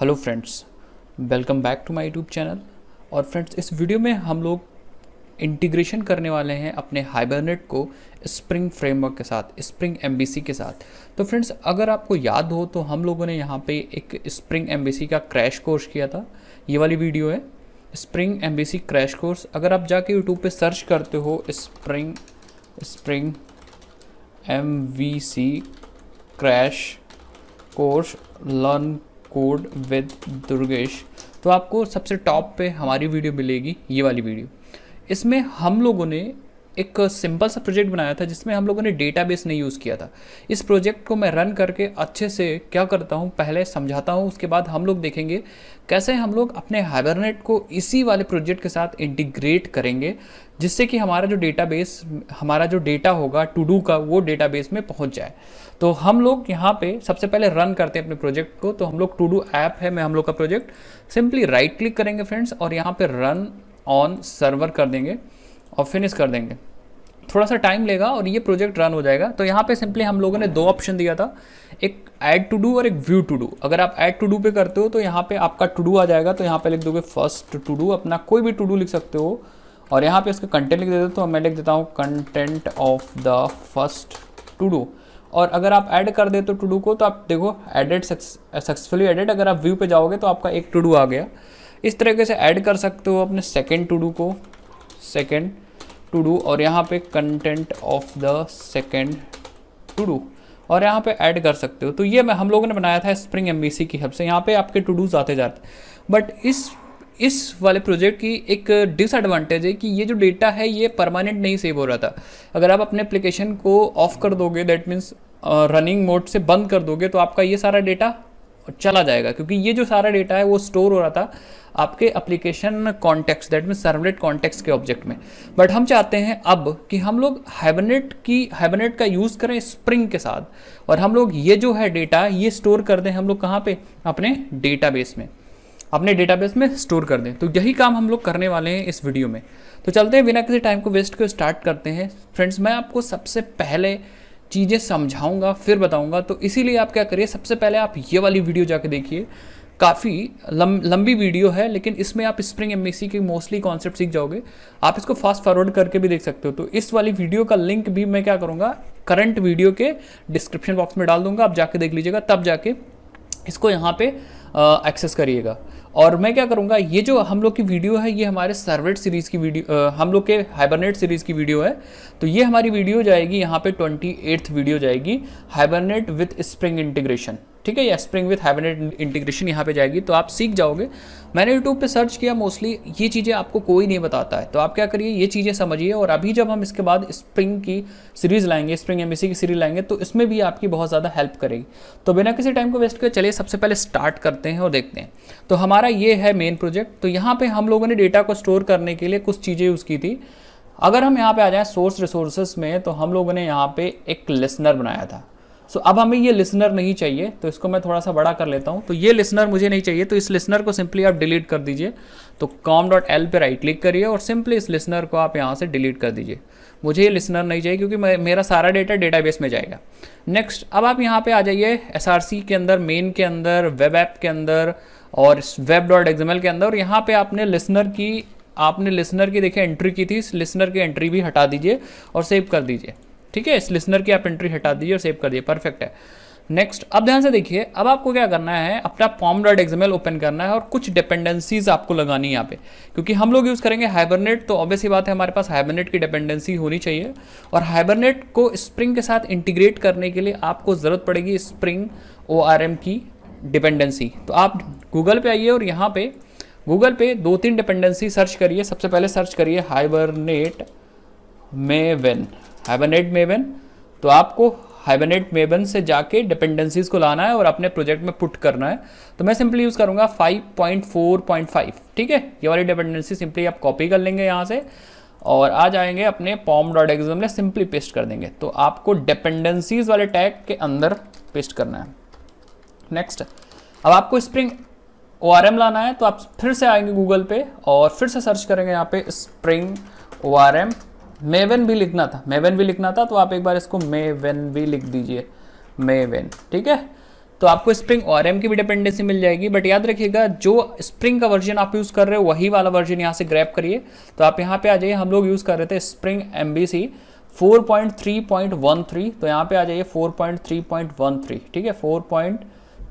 hello friends welcome back to my YouTube channel और friends इस video में हम लोग इंटीग्रेशन करने वाले हैं अपने हाइबरनेट को स्प्रिंग फ्रेमवर्क के साथ स्प्रिंग एम के साथ तो फ्रेंड्स अगर आपको याद हो तो हम लोगों ने यहाँ पे एक स्प्रिंग एम का क्रैश कोर्स किया था ये वाली वीडियो है स्प्रिंग एम क्रैश कोर्स अगर आप जाके यूट्यूब पर सर्च करते हो Spring Spring M crash course learn code with Durgesh तो आपको सबसे टॉप पे हमारी वीडियो मिलेगी ये वाली वीडियो इसमें हम लोगों ने एक सिंपल सा प्रोजेक्ट बनाया था जिसमें हम लोगों ने डेटाबेस नहीं यूज़ किया था इस प्रोजेक्ट को मैं रन करके अच्छे से क्या करता हूँ पहले समझाता हूँ उसके बाद हम लोग देखेंगे कैसे हम लोग अपने हाइबरनेट को इसी वाले प्रोजेक्ट के साथ इंटीग्रेट करेंगे जिससे कि हमारा जो डेटाबेस हमारा जो डेटा होगा टू डू का वो डेटाबेस में पहुँच जाए तो हम लोग यहाँ पे सबसे पहले रन करते हैं अपने प्रोजेक्ट को तो हम लोग टू डू ऐप है मैं हम लोग का प्रोजेक्ट सिंपली राइट क्लिक करेंगे फ्रेंड्स और यहाँ पे रन ऑन सर्वर कर देंगे और फिनिश कर देंगे थोड़ा सा टाइम लेगा और ये प्रोजेक्ट रन हो जाएगा तो यहाँ पे सिंपली हम लोगों ने दो ऑप्शन दिया था एक ऐड टू डू और एक व्यू टू डू अगर आप ऐड टू डू पे करते हो तो यहाँ पे आपका टू डू आ जाएगा तो यहाँ पे लिख दोगे फर्स्ट टू डू अपना कोई भी टू डू लिख सकते हो और यहाँ पे इसका कंटेंट लिख देते हो तो मैं लिख देता हूँ content of the first to do और अगर आप ऐड कर दे तो टू डू को तो आप देखो एडेड सक्सेसफुली एडेड अगर आप व्यू पे जाओगे तो आपका एक टू डू आ गया इस तरीके से ऐड कर सकते हो अपने सेकेंड टू डू को सेकेंड टू डू और यहाँ पे content of the second to do और यहाँ पे ऐड कर सकते हो तो ये मैं हम लोगों ने बनाया था स्प्रिंग एम की हेल्प से यहाँ पे आपके टू डूज आते जाते बट इस इस वाले प्रोजेक्ट की एक डिसएडवांटेज है कि ये जो डेटा है ये परमानेंट नहीं सेव हो रहा था अगर आप अपने एप्लीकेशन को ऑफ कर दोगे दैट मीन्स रनिंग मोड से बंद कर दोगे तो आपका ये सारा डेटा चला जाएगा क्योंकि ये जो सारा डेटा है वो स्टोर हो रहा था आपके application context that mean servlet context के ऑब्जेक्ट में बट हम चाहते हैं अब कि हम लोग हाइबरनेट की हाइबरनेट का यूज़ करें स्प्रिंग के साथ और हम लोग ये जो है डेटा ये स्टोर कर दें हम लोग कहाँ पे अपने डेटाबेस में अपने डेटाबेस में स्टोर कर दें तो यही काम हम लोग करने वाले हैं इस वीडियो में तो चलते हैं बिना किसी टाइम को वेस्ट को स्टार्ट करते हैं फ्रेंड्स मैं आपको सबसे पहले चीज़ें समझाऊंगा फिर बताऊंगा तो इसीलिए आप क्या करिए सबसे पहले आप ये वाली वीडियो जाके देखिए काफ़ी लं, लंबी वीडियो है लेकिन इसमें आप स्प्रिंग एम के मोस्टली कॉन्सेप्ट सीख जाओगे आप इसको फास्ट फॉरवर्ड करके भी देख सकते हो तो इस वाली वीडियो का लिंक भी मैं क्या करूँगा करंट वीडियो के डिस्क्रिप्शन बॉक्स में डाल दूंगा आप जाके देख लीजिएगा तब जाके इसको यहाँ पे एक्सेस करिएगा और मैं क्या करूँगा ये जो हम लोग की वीडियो है ये हमारे सर्वेट सीरीज़ की वीडियो आ, हम लोग के हाइबरनेट सीरीज़ की वीडियो है तो ये हमारी वीडियो जाएगी यहाँ पे ट्वेंटी वीडियो जाएगी हाइबरनेट विथ स्प्रिंग इंटीग्रेशन ठीक है या स्प्रिंग विथ हैबिनेट इंटीग्रेशन यहाँ पे जाएगी तो आप सीख जाओगे मैंने यूट्यूब पे सर्च किया मोस्टली ये चीज़ें आपको कोई नहीं बताता है तो आप क्या करिए ये चीज़ें समझिए और अभी जब हम इसके बाद स्प्रिंग की सीरीज़ लाएंगे स्प्रिंग एम की सीरीज लाएंगे तो इसमें भी आपकी बहुत ज़्यादा हेल्प करेगी तो बिना किसी टाइम को वेस्ट कर चलिए सबसे पहले स्टार्ट करते हैं और देखते हैं तो हमारा ये है मेन प्रोजेक्ट तो यहाँ पर हम लोगों ने डेटा को स्टोर करने के लिए कुछ चीज़ें यूज़ की थी अगर हम यहाँ पे आ जाएं सोर्स रिसोर्सेज में तो हम लोगों ने यहाँ पे एक लिसनर बनाया था सो अब हमें ये लिसनर नहीं चाहिए तो इसको मैं थोड़ा सा बड़ा कर लेता हूँ तो ये लिसनर मुझे नहीं चाहिए तो इस लिसनर को सिंपली आप डिलीट कर दीजिए तो कॉम डॉट एल पर राइट क्लिक करिए और सिंपली इस लिसनर को आप यहाँ से डिलीट कर दीजिए मुझे ये लिसनर नहीं चाहिए क्योंकि मेरा सारा डेटा डेटाबेस में जाएगा नेक्स्ट अब आप यहाँ पे आ जाइए एस के अंदर मेन के अंदर वेब ऐप के अंदर और वेब डॉट एग्जामल के अंदर और यहाँ पे आपने लिसनर की आपने लिसनर की देखिए एंट्री की थी इस लिसनर की एंट्री भी हटा दीजिए और सेव कर दीजिए ठीक है इस लिसनर की आप एंट्री हटा दीजिए और सेव कर दिए परफेक्ट है नेक्स्ट अब ध्यान से देखिए अब आपको क्या करना है अपना फॉर्म डॉट एग्जामल ओपन करना है और कुछ डिपेंडेंसीज आपको लगानी है यहाँ पे क्योंकि हम लोग यूज़ करेंगे हाइबरनेट तो ही बात है हमारे पास हाइबरनेट की डिपेंडेंसी होनी चाहिए और हाइबरनेट को स्प्रिंग के साथ इंटीग्रेट करने के लिए आपको ज़रूरत पड़ेगी स्प्रिंग ओ की डिपेंडेंसी तो आप गूगल पे आइए और यहाँ पे गूगल पे दो तीन डिपेंडेंसी सर्च करिए सबसे पहले सर्च करिए हाइबरनेट वेन हाइबरनेट मेवन तो आपको हाइबरनेट मेवन से जाके डिपेंडेंसीज को लाना है और अपने प्रोजेक्ट में पुट करना है तो मैं सिंपली यूज़ करूँगा 5.4.5 ठीक है ये वाली डिपेंडेंसी सिंपली आप कॉपी कर लेंगे यहाँ से और आ जाएंगे अपने पॉम डॉट एग्जाम में सिंपली पेस्ट कर देंगे तो आपको डिपेंडेंसीज वाले टैग के अंदर पेस्ट करना है नेक्स्ट अब आपको स्प्रिंग ओ लाना है तो आप फिर से आएंगे गूगल पे और फिर से सर्च करेंगे यहाँ पे स्प्रिंग ओ मेवन भी लिखना था मेवन भी लिखना था तो आप एक बार इसको मेवन भी लिख दीजिए मेवन ठीक है तो आपको स्प्रिंग और एम की भी डिपेंडेंसी मिल जाएगी बट याद रखिएगा जो स्प्रिंग का वर्जन आप यूज़ कर रहे हो वही वाला वर्जन यहाँ से ग्रैप करिए तो आप यहाँ पे आ जाइए हम लोग यूज़ कर रहे थे Spring M V C four point three point one three तो यहाँ पे आ जाइए four point three point one three ठीक है four point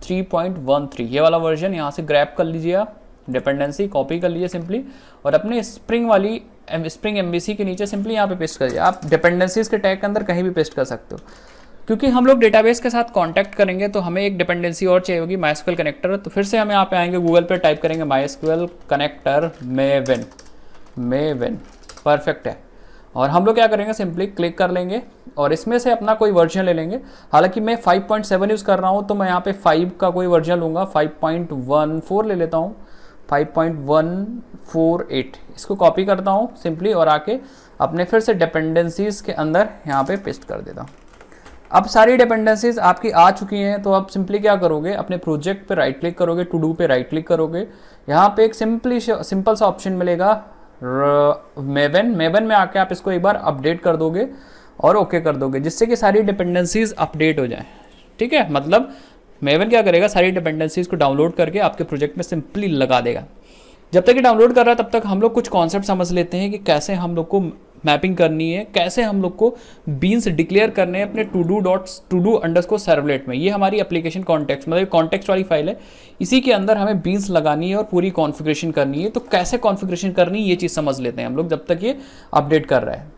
three point one three ये वाला वर्जन यहाँ से ग्रैप कर लीजिए आप डिपेंडेंसी कॉपी कर लीजिए सिंपली और अपने स्प्रिंग वाली स्प्रिंग एम के नीचे सिंपली यहाँ पे पेस्ट करिए आप डिपेंडेंसीज के टैग के अंदर कहीं भी पेस्ट कर सकते हो क्योंकि हम लोग डेटाबेस के साथ कांटेक्ट करेंगे तो हमें एक डिपेंडेंसी और चाहिए होगी माइस्क्यूएल कनेक्टर तो फिर से हम यहाँ पे आएंगे गूगल पे टाइप करेंगे माइस्क्यूएल कनेक्टर मे मेवेन परफेक्ट है और हम लोग क्या करेंगे सिंपली क्लिक कर लेंगे और इसमें से अपना कोई वर्जन ले लेंगे हालांकि मैं 5.7 यूज़ कर रहा हूँ तो मैं यहाँ पे 5 का कोई वर्जन लूँगा 5.14 ले लेता हूँ 5.148 इसको कॉपी करता हूँ सिंपली और आके अपने फिर से डिपेंडेंसीज़ के अंदर यहाँ पे पेस्ट कर देता हूँ अब सारी डिपेंडेंसीज आपकी आ चुकी हैं तो आप सिंपली क्या करोगे अपने प्रोजेक्ट पे राइट क्लिक करोगे टू डू पे राइट क्लिक करोगे यहाँ पे एक सिंपली सिंपल सा ऑप्शन मिलेगा मेवन मेवन में आके आप इसको एक बार अपडेट कर दोगे और ओके okay कर दोगे जिससे कि सारी डिपेंडेंसीज अपडेट हो जाए ठीक है मतलब मेवन क्या करेगा सारी डिपेंडेंसीज को डाउनलोड करके आपके प्रोजेक्ट में सिंपली लगा देगा जब तक ये डाउनलोड कर रहा है तब तक हम लोग कुछ कॉन्सेप्ट समझ लेते हैं कि कैसे हम लोग को मैपिंग करनी है कैसे हम लोग को बीन्स डिक्लेयर करने हैं अपने to do dot to do अंडर्स को सर्वलेट में ये हमारी एप्लीकेशन कॉन्टेक्स्ट मतलब कॉन्टेक्स्ट वाली फाइल है इसी के अंदर हमें बीन्स लगानी है और पूरी कॉन्फ़िगरेशन करनी है तो कैसे कॉन्फ़िगरेशन करनी है ये चीज़ समझ लेते हैं हम लोग जब तक ये अपडेट कर रहा है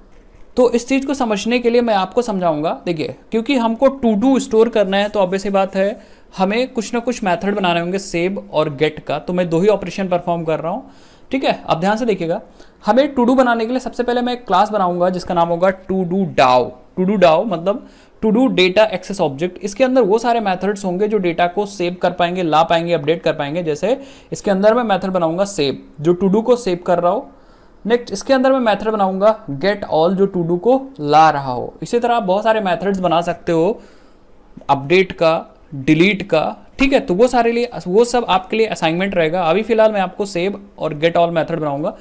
तो इस चीज़ को समझने के लिए मैं आपको समझाऊंगा देखिए क्योंकि हमको टू डू स्टोर करना है तो अब ऐसी बात है हमें कुछ ना कुछ मैथड बनाने होंगे सेव और गेट का तो मैं दो ही ऑपरेशन परफॉर्म कर रहा हूँ ठीक है अब ध्यान से देखिएगा हमें टू डू बनाने के लिए सबसे पहले मैं एक क्लास बनाऊंगा जिसका नाम होगा to do DAO to do DAO मतलब to do data access object इसके अंदर वो सारे मेथड्स होंगे जो डेटा को सेव कर पाएंगे ला पाएंगे अपडेट कर पाएंगे जैसे इसके अंदर मैं मेथड बनाऊंगा सेव जो टू डू को सेव कर रहा हो नेक्स्ट इसके अंदर मैं मेथड बनाऊंगा गेट ऑल जो टू डू को ला रहा हो इसी तरह आप बहुत सारे मेथड्स बना सकते हो अपडेट का डिलीट का ठीक है तो वो सारे लिए वो सब आपके लिए असाइनमेंट रहेगा अभी फिलहाल मैं आपको सेव और गेट ऑल मेथड बनाऊंगा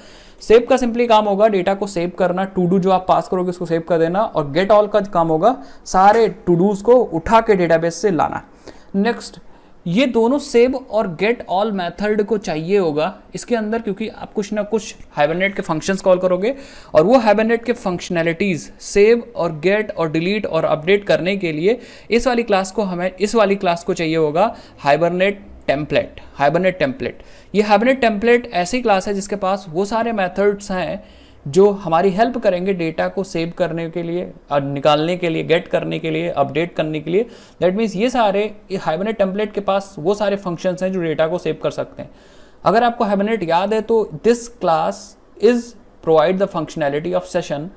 सेव का सिंपली काम होगा डेटा को सेव करना टू डू जो आप पास करोगे उसको सेव कर देना और गेट ऑल का काम होगा सारे टू डूज को उठा के डेटाबेस से लाना नेक्स्ट ये दोनों सेव और गेट ऑल मेथड को चाहिए होगा इसके अंदर क्योंकि आप कुछ ना कुछ हाइबरनेट के फंक्शंस कॉल करोगे और वो हाइबरनेट के फंक्शनैलिटीज़ सेव और गेट और डिलीट और अपडेट करने के लिए इस वाली क्लास को हमें इस वाली क्लास को चाहिए होगा हाइबरनेट टेम्पलेट हाइबरनेट टेम्पलेट ये हाइबरनेट टेम्पलेट ऐसी क्लास है जिसके पास वो सारे मैथड्स हैं जो हमारी हेल्प करेंगे डेटा को सेव करने के लिए और निकालने के लिए गेट करने के लिए अपडेट करने के लिए दैट मीन्स ये सारे हाइबरनेट टेम्पलेट के पास वो सारे फंक्शंस हैं जो डेटा को सेव कर सकते हैं अगर आपको हाइबरनेट याद है तो this class is provide the functionality of session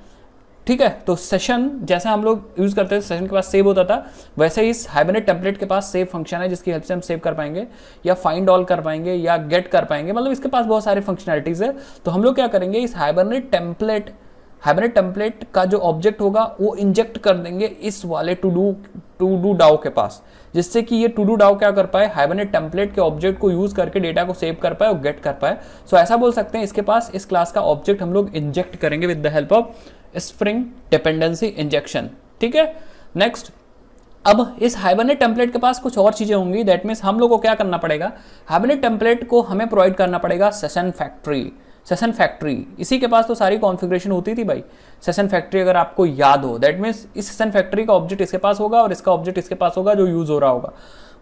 ठीक है तो सेशन जैसे हम लोग यूज़ करते थे सेशन के पास सेव होता था वैसे ही इस हाइब्रिड टेम्पलेट के पास सेव फंक्शन है जिसकी हेल्प से हम सेव कर पाएंगे या फाइंड ऑल कर पाएंगे या गेट कर पाएंगे मतलब इसके पास बहुत सारी फंक्शनैलिटीज़ है तो हम लोग क्या करेंगे इस हाइब्रिड टेम्पलेट हाइब्रिड टेम्पलेट का जो ऑब्जेक्ट होगा वो इंजेक्ट कर देंगे इस वाले to do to do DAO के पास जिससे कि ये टू डू डाओ क्या कर पाए हाइबरनेट टेम्पलेट के ऑब्जेक्ट को यूज करके डेटा को सेव कर पाए और गेट कर पाए सो so, ऐसा बोल सकते हैं इसके पास इस क्लास का ऑब्जेक्ट हम लोग इंजेक्ट करेंगे with the help of Spring dependency injection ठीक है नेक्स्ट अब इस हाइबरनेट टेम्पलेट के पास कुछ और चीज़ें होंगी दैट मीन्स हम लोग को क्या करना पड़ेगा हाइबरनेट टेम्पलेट को हमें प्रोवाइड करना पड़ेगा सेशन फैक्ट्री सेशन फैक्ट्री इसी के पास तो सारी कॉन्फ़िगरेशन होती थी भाई सेशन फैक्ट्री अगर आपको याद हो दैट मीन्स इस सेशन फैक्ट्री का ऑब्जेक्ट इसके पास होगा और इसका ऑब्जेक्ट इसके पास होगा जो यूज़ हो रहा होगा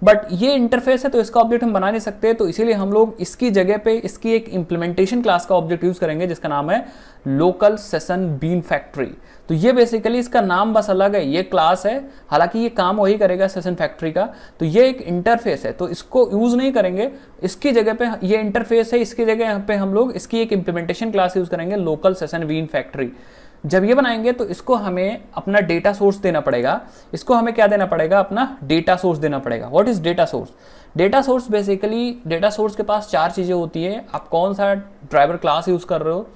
बट ये इंटरफेस है तो इसका ऑब्जेक्ट हम बना नहीं सकते तो इसीलिए हम लोग इसकी जगह पे इसकी एक इंप्लीमेंटेशन क्लास का ऑब्जेक्ट यूज करेंगे जिसका नाम है लोकल सेशन बीन फैक्ट्री तो ये बेसिकली इसका नाम बस अलग है ये क्लास है हालांकि ये काम वही करेगा सेशन फैक्ट्री का तो ये एक इंटरफेस है तो इसको यूज नहीं करेंगे इसकी जगह पे ये इंटरफेस है इसकी जगह पे हम लोग इसकी एक इंप्लीमेंटेशन क्लास यूज करेंगे लोकल सेशन बीन फैक्ट्री जब ये बनाएंगे तो इसको हमें अपना डेटा सोर्स देना पड़ेगा इसको हमें क्या देना पड़ेगा अपना डेटा सोर्स देना पड़ेगा what is data source data source basically data source के पास चार चीज़ें होती है आप कौन सा ड्राइवर क्लास यूज़ कर रहे हो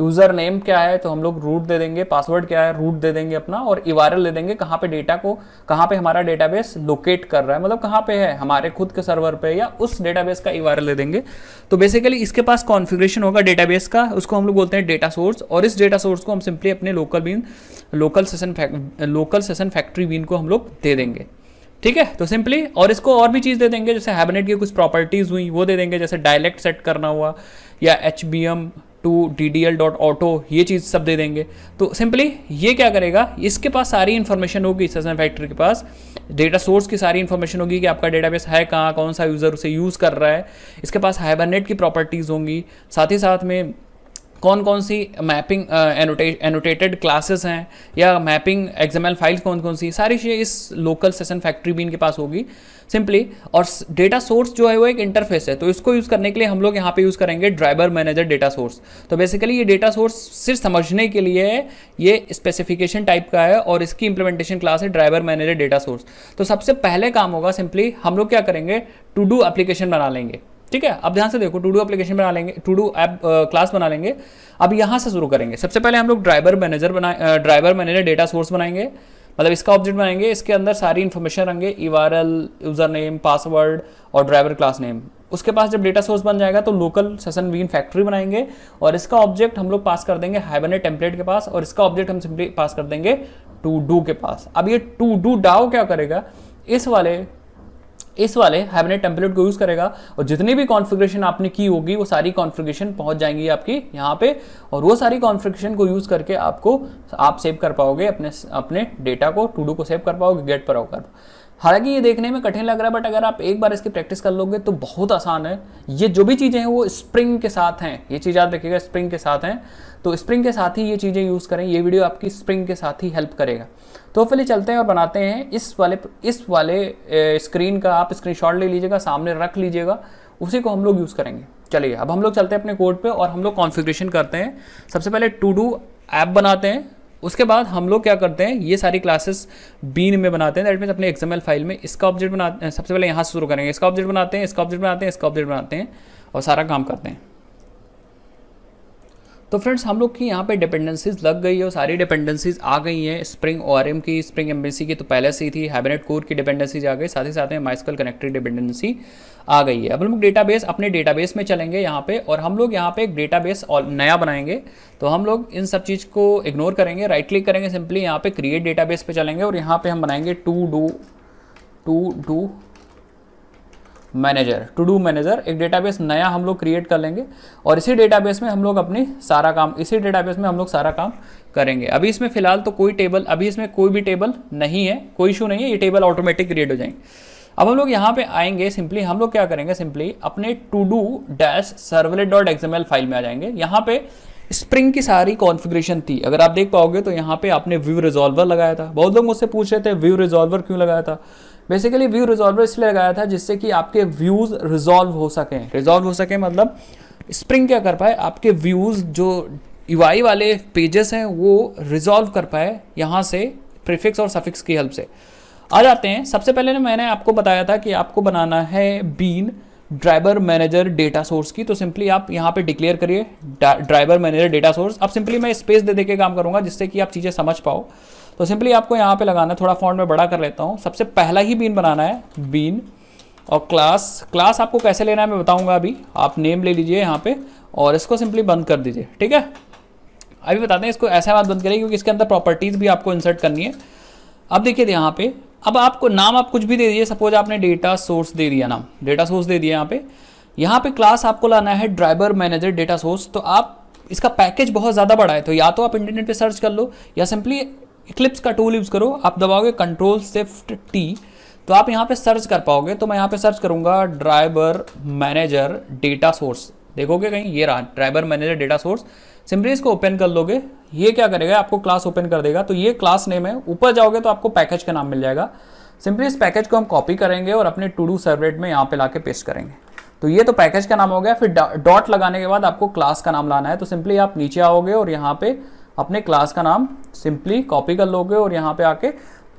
यूजर नेम क्या है तो हम लोग रूट दे देंगे पासवर्ड क्या है रूट दे देंगे अपना और इवारल दे देंगे कहाँ पे डेटा को कहाँ पे हमारा डेटाबेस लोकेट कर रहा है मतलब कहाँ पे है हमारे खुद के सर्वर पे या उस डेटाबेस का इवारल दे देंगे तो बेसिकली इसके पास कॉन्फिग्रेशन होगा डेटाबेस का उसको हम लोग बोलते हैं डेटा सोर्स और इस डेटा सोर्स को हम सिंपली अपने local bean local session local session factory bean को हम लोग दे देंगे ठीक है तो सिंपली और इसको और भी चीज़ दे देंगे जैसे हैबिनेट की कुछ प्रॉपर्टीज़ हुई वो दे देंगे जैसे डायलेक्ट सेट करना हुआ या H B M two D D L dot auto ये चीज़ सब दे देंगे तो सिंपली ये क्या करेगा इसके पास सारी इन्फॉर्मेशन होगी सेसन फैक्ट्री के पास डेटा सोर्स की सारी इन्फॉर्मेशन होगी कि आपका डेटाबेस है कहाँ कौन सा यूज़र उसे यूज़ कर रहा है इसके पास हाइबरनेट की प्रॉपर्टीज़ होंगी साथ ही साथ में कौन कौन सी मैपिंग एनोटेटेड क्लासेस हैं या मैपिंग एग्जामल फाइल्स कौन कौन सी सारी चीज़ें इस लोकल सेशन फैक्ट्री भी इनके पास होगी सिंपली और डेटा सोर्स जो है वो एक इंटरफेस है तो इसको यूज़ करने के लिए हम लोग यहाँ पे यूज़ करेंगे ड्राइवर मैनेजर डेटा सोर्स तो बेसिकली ये डेटा सोर्स सिर्फ समझने के लिए ये स्पेसिफिकेशन टाइप का है और इसकी इंप्लीमेंटेशन क्लास है ड्राइवर मैनेजर डेटा सोर्स तो सबसे पहले काम होगा सिंपली हम लोग क्या करेंगे टू डू एप्लीकेशन बना लेंगे ठीक है अब ध्यान से देखो टू डू एप्लीकेशन बना लेंगे टू डू एप क्लास बना लेंगे अब यहाँ से शुरू करेंगे सबसे पहले हम लोग ड्राइवर मैनेजर बनाए ड्राइवर मैनेजर डेटा सोर्स बनाएंगे मतलब इसका ऑब्जेक्ट बनाएंगे इसके अंदर सारी इन्फॉर्मेशन रहेंगे ई यूज़र नेम पासवर्ड और ड्राइवर क्लास नेम उसके पास जब डेटा सोर्स बन जाएगा तो लोकल सेशन वीन फैक्ट्री बनाएंगे और इसका ऑब्जेक्ट हम लोग पास कर देंगे हाइबरनेट टेम्पलेट के पास और इसका ऑब्जेक्ट हम सिंपली पास कर देंगे टू डू के पास अब ये टू डू डाओ क्या करेगा इस वाले इस वाले हाइब्रिड टेम्पलेट को यूज़ करेगा और जितनी भी कॉन्फ़िगरेशन आपने की होगी वो सारी कॉन्फ़िगरेशन पहुंच जाएंगी आपकी यहाँ पे और वो सारी कॉन्फ़िगरेशन को यूज़ करके आपको आप सेव कर पाओगे अपने अपने डेटा को टू डू को सेव कर पाओगे गेट पर होकर हालांकि ये देखने में कठिन लग रहा है बट अगर आप एक बार इसकी प्रैक्टिस कर लोगे तो बहुत आसान है ये जो भी चीज़ें हैं वो स्प्रिंग के साथ हैं ये चीज़ याद रखिएगा स्प्रिंग के साथ हैं तो स्प्रिंग के साथ ही ये चीज़ें यूज़ करें ये वीडियो आपकी स्प्रिंग के साथ ही हेल्प करेगा तो फिर चलते हैं और बनाते हैं इस वाले इस वाले स्क्रीन का आप स्क्रीनशॉट ले लीजिएगा सामने रख लीजिएगा उसी को हम लोग यूज़ करेंगे चलिए अब हम लोग चलते हैं अपने कोड पे और हम लोग कॉन्फ़िगरेशन करते हैं सबसे पहले टू डू ऐप बनाते हैं उसके बाद हम लोग क्या करते हैं ये सारी क्लासेस बीन में बनाते हैं दैट मीन्स अपने एग्जाम फाइल में इसका ऑब्जेक्ट बनाते हैं सबसे पहले यहाँ से शुरू करेंगे इसका ऑब्जेक्ट बनाते हैं इसका ऑब्जेक्ट बनाते हैं इसका ऑब्जेक्ट बनाते हैं और सारा काम करते हैं तो फ्रेंड्स हम लोग की यहाँ पे डिपेंडेंसीज लग गई है और सारी डिपेंडेंसीज आ गई हैं स्प्रिंग ओ की स्प्रिंग एम्बेसी की तो पहले से ही थी हैबिनेट कोर की डिपेंडेंसीज आ गई साथ ही साथ में माइस्कल कनेक्टेड डिपेंडेंसी आ गई है अब हम लोग डेटाबेस अपने डेटाबेस में चलेंगे यहाँ पे और हम लोग यहाँ पे एक डेटाबेस और नया बनाएंगे तो हम लोग इन सब चीज़ को इग्नोर करेंगे राइट क्लिक करेंगे सिंपली यहाँ पे क्रिएट डेटाबेस पे चलेंगे और यहाँ पे हम बनाएंगे to do to do manager to do manager एक डेटाबेस नया हम लोग क्रिएट कर लेंगे और इसी डेटाबेस में हम लोग अपनी सारा काम इसी डेटाबेस में हम लोग सारा काम करेंगे अभी इसमें फिलहाल तो कोई टेबल अभी इसमें कोई भी टेबल नहीं है कोई इशू नहीं है ये टेबल ऑटोमेटिक क्रिएट हो जाएंगे अब हम लोग यहाँ पे आएंगे सिंपली हम लोग क्या करेंगे सिंपली अपने to do dash servlet dot XML file में आ जाएंगे यहाँ पे स्प्रिंग की सारी कॉन्फ़िगरेशन थी अगर आप देख पाओगे तो यहाँ पे आपने व्यू रिजॉल्वर लगाया था बहुत लोग मुझसे पूछ रहे थे व्यू रिजॉल्वर क्यों लगाया था बेसिकली व्यू रिजॉल्वर इसलिए लगाया था जिससे कि आपके व्यूज़ रिजॉल्व हो सकें रिजॉल्व हो सकें मतलब स्प्रिंग क्या कर पाए आपके व्यूज़ जो यूआई वाले पेजेस हैं वो रिजॉल्व कर पाए यहाँ से प्रिफिक्स और सफिक्स की हेल्प से आ जाते हैं सबसे पहले ना मैंने आपको बताया था कि आपको बनाना है bean driver manager data source की तो सिंपली आप यहाँ पे डिक्लेयर करिए ड्राइवर मैनेजर डेटा सोर्स अब सिंपली मैं स्पेस दे दे के काम करूँगा जिससे कि आप चीज़ें समझ पाओ तो सिंपली आपको यहाँ पे लगाना है थोड़ा फॉन्ट में बड़ा कर लेता हूँ सबसे पहला ही बीन बनाना है बीन और क्लास क्लास आपको कैसे लेना है मैं बताऊँगा अभी आप नेम ले लीजिए यहाँ पर और इसको सिंपली बंद कर दीजिए ठीक है अभी बताते हैं इसको ऐसा बात बंद करिए क्योंकि इसके अंदर प्रॉपर्टीज़ भी आपको इंसर्ट करनी है अब देखिए यहाँ पे अब आपको नाम आप कुछ भी दे दीजिए सपोज आपने डेटा सोर्स दे दिया नाम डेटा सोर्स दे दिया यहाँ पे यहाँ पे क्लास आपको लाना है ड्राइवर मैनेजर डेटा सोर्स तो आप इसका पैकेज बहुत ज़्यादा बड़ा है तो या तो आप इंटरनेट पे सर्च कर लो या सिंपली इक्लिप्स का टूल यूज़ करो आप दबाओगे कंट्रोल सिफ्ट टी तो आप यहाँ पे सर्च कर पाओगे तो मैं यहाँ पे सर्च करूँगा ड्राइवर मैनेजर डेटा सोर्स देखोगे कहीं ये रहा driver manager data source simply इसको ओपन कर लोगे ये क्या करेगा आपको क्लास ओपन कर देगा तो ये क्लास नेम है ऊपर जाओगे तो आपको पैकेज का नाम मिल जाएगा सिंपली इस पैकेज को हम कॉपी करेंगे और अपने टू डू सर्वलेट में यहाँ पे लाके पेस्ट करेंगे तो ये तो पैकेज का नाम हो गया फिर डॉट लगाने के बाद आपको क्लास का नाम लाना है तो सिंपली आप नीचे आओगे और यहाँ पे अपने क्लास का नाम सिंपली कॉपी कर लोगे और यहाँ पे आके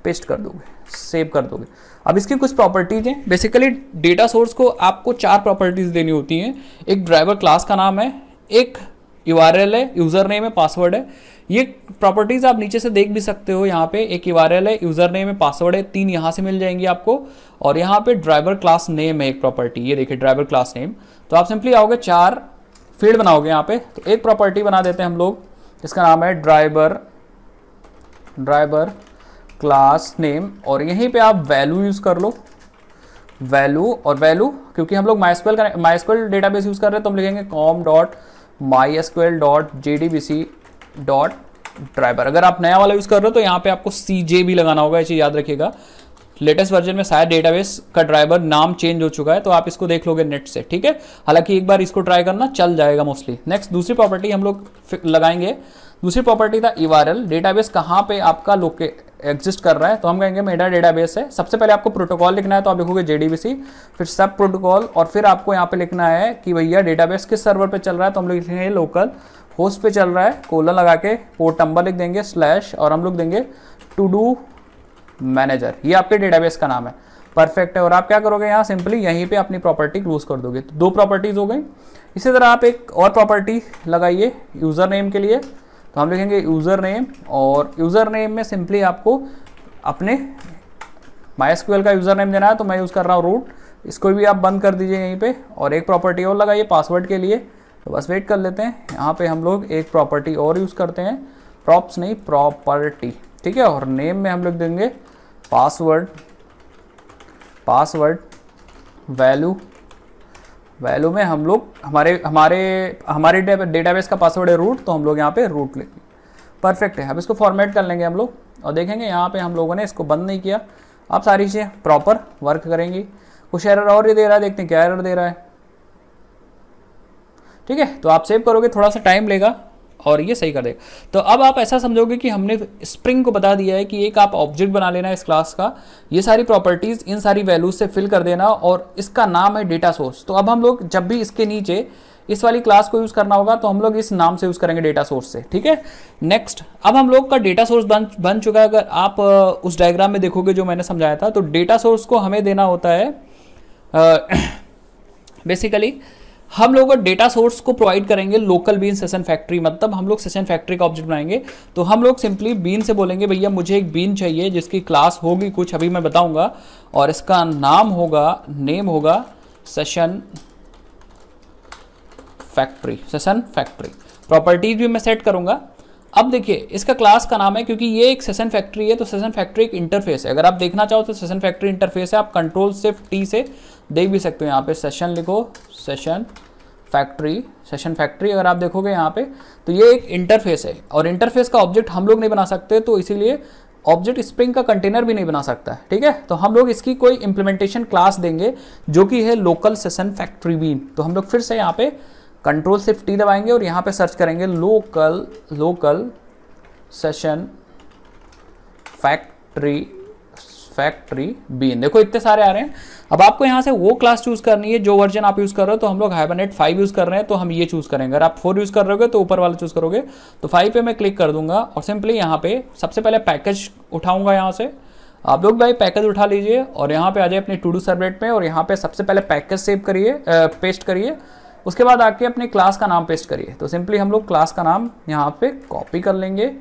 पेस्ट कर दोगे सेव कर दोगे अब इसकी कुछ प्रॉपर्टीज हैं बेसिकली डेटा सोर्स को आपको चार प्रॉपर्टीज देनी होती हैं एक ड्राइवर क्लास का नाम है एक यू है यूज़र नेम है पासवर्ड है ये प्रॉपर्टीज़ आप नीचे से देख भी सकते हो यहाँ पे एक यू आर एल है यूज़र नेम है पासवर्ड है तीन यहाँ से मिल जाएंगी आपको और यहाँ पे ड्राइवर क्लास नेम है एक प्रॉपर्टी ये देखिए ड्राइवर क्लास नेम तो आप सिंपली आओगे चार फील्ड बनाओगे यहाँ पे तो एक प्रॉपर्टी बना देते हैं हम लोग इसका नाम है ड्राइवर ड्राइवर क्लास नेम और यहीं पर आप वैल्यू यूज़ कर लो वैल्यू और वैल्यू क्योंकि हम लोग माइस्पेल का डेटाबेस यूज़ कर रहे हैं तो हम लिखेंगे com dot my S dot J D B C dot driver अगर आप नया वाला यूज़ कर रहे हो तो यहाँ पे आपको सी जे भी लगाना होगा ये चीज़ याद रखिएगा लेटेस्ट वर्जन में शायद डेटाबेस का ड्राइवर नाम चेंज हो चुका है तो आप इसको देख लोगे नेट से ठीक है हालांकि एक बार इसको ट्राई करना चल जाएगा मोस्टली नेक्स्ट दूसरी प्रॉपर्टी हम लोग लगाएंगे दूसरी प्रॉपर्टी था इवारल डेटाबेस कहाँ पे आपका लोके एग्जिस्ट कर रहा है तो हम कहेंगे मेरा डेटाबेस है सबसे पहले आपको प्रोटोकॉल लिखना है तो आप लिखोगे जेडीबीसी फिर सब प्रोटोकॉल और फिर आपको यहाँ पे लिखना है कि भैया डेटाबेस किस सर्वर पे चल रहा है तो हम लोग लिखेंगे लोकल होस्ट पे चल रहा है कोलर लगा के पोर्ट नंबर लिख देंगे स्लैश और हम लोग देंगे टू डू मैनेजर ये आपके डेटाबेस का नाम है परफेक्ट है और आप क्या करोगे यहाँ सिंपली यहीं पे अपनी प्रॉपर्टी क्लोज कर दोगे तो दो प्रॉपर्टीज हो गई इसी तरह आप एक और प्रॉपर्टी लगाइए यूज़र नेम के लिए तो हम लिखेंगे यूज़र नेम और यूज़र नेम में सिंपली आपको अपने माई का यूज़र नेम देना है तो मैं यूज़ कर रहा हूँ रूट इसको भी आप बंद कर दीजिए यहीं पे और एक प्रॉपर्टी और लगाइए पासवर्ड के लिए तो बस वेट कर लेते हैं यहाँ पे हम लोग एक प्रॉपर्टी और यूज़ करते हैं प्रॉप्स नहीं प्रॉपर्टी ठीक है और नेम में हम लोग देंगे पासवर्ड पासवर्ड वैल्यू वैल्यू में हम लोग हमारे हमारे हमारे डेटाबेस का पासवर्ड है रूट तो हम लोग यहाँ पे रूट लेते हैं परफेक्ट है अब इसको फॉर्मेट कर लेंगे हम लोग और देखेंगे यहाँ पे हम लोगों ने इसको बंद नहीं किया अब सारी चीज़ें प्रॉपर वर्क करेंगी कुछ एरर और ही दे रहा है देखते हैं क्या एरर दे रहा है ठीक है तो आप सेव करोगे थोड़ा सा टाइम लेगा और ये सही कर देगा तो अब आप ऐसा समझोगे कि हमने स्प्रिंग को बता दिया है कि एक आप ऑब्जेक्ट बना लेना इस क्लास का ये सारी प्रॉपर्टीज़ इन सारी वैल्यूज से फिल कर देना और इसका नाम है डेटा सोर्स तो अब हम लोग जब भी इसके नीचे इस वाली क्लास को यूज़ करना होगा तो हम लोग इस नाम से यूज़ करेंगे डेटा सोर्स से ठीक है नेक्स्ट अब हम लोग का डेटा सोर्स बन बन चुका है अगर आप उस डायग्राम में देखोगे जो मैंने समझाया था तो डेटा सोर्स को हमें देना होता है बेसिकली uh, हम लोग डेटा सोर्स को प्रोवाइड करेंगे लोकल बीन सेशन फैक्ट्री मतलब हम लोग सेशन फैक्ट्री का ऑब्जेक्ट बनाएंगे तो हम लोग सिंपली बीन से बोलेंगे भैया मुझे एक बीन चाहिए जिसकी क्लास होगी कुछ अभी मैं बताऊंगा और इसका नाम होगा नेम होगा session factory session factory properties भी मैं सेट करूंगा अब देखिए इसका क्लास का नाम है क्योंकि ये एक सेशन फैक्ट्री है तो सेशन फैक्ट्री एक इंटरफेस है अगर आप देखना चाहो तो सेशन फैक्ट्री इंटरफेस है आप कंट्रोल सिर्फ टी से देख भी सकते हो यहाँ पे सेशन लिखो सेशन फैक्ट्री सेशन फैक्ट्री अगर आप देखोगे यहाँ पे तो ये एक इंटरफेस है और इंटरफेस का ऑब्जेक्ट हम लोग नहीं बना सकते तो इसीलिए ऑब्जेक्ट स्प्रिंग का कंटेनर भी नहीं बना सकता है ठीक है तो हम लोग इसकी कोई इंप्लीमेंटेशन क्लास देंगे जो कि है लोकल सेशन फैक्ट्री बीन तो हम लोग फिर से यहाँ पे कंट्रोल सिर्फ टी दबाएंगे और यहाँ पे सर्च करेंगे local local session factory factory bean देखो इतने सारे आ रहे हैं अब आपको यहाँ से वो क्लास चूज करनी है जो वर्जन आप यूज़ कर रहे हो तो हम लोग हाइबरनेट फाइव यूज़ कर रहे हैं तो हम ये चूज़ करेंगे अगर आप फोर यूज़ कर रहे हो तो ऊपर वाला चूज़ करोगे तो फाइव पे मैं क्लिक कर दूंगा और सिंपली यहाँ पे सबसे पहले पैकेज उठाऊंगा यहाँ से आप लोग भाई पैकेज उठा लीजिए और यहाँ पे आ जाए अपने टू डू सर्वेट में और यहाँ पे सबसे पहले पैकेज सेव करिए पेस्ट करिए उसके बाद आके अपने क्लास का नाम पेस्ट करिए तो सिंपली हम लोग क्लास का नाम यहाँ पे कॉपी कर लेंगे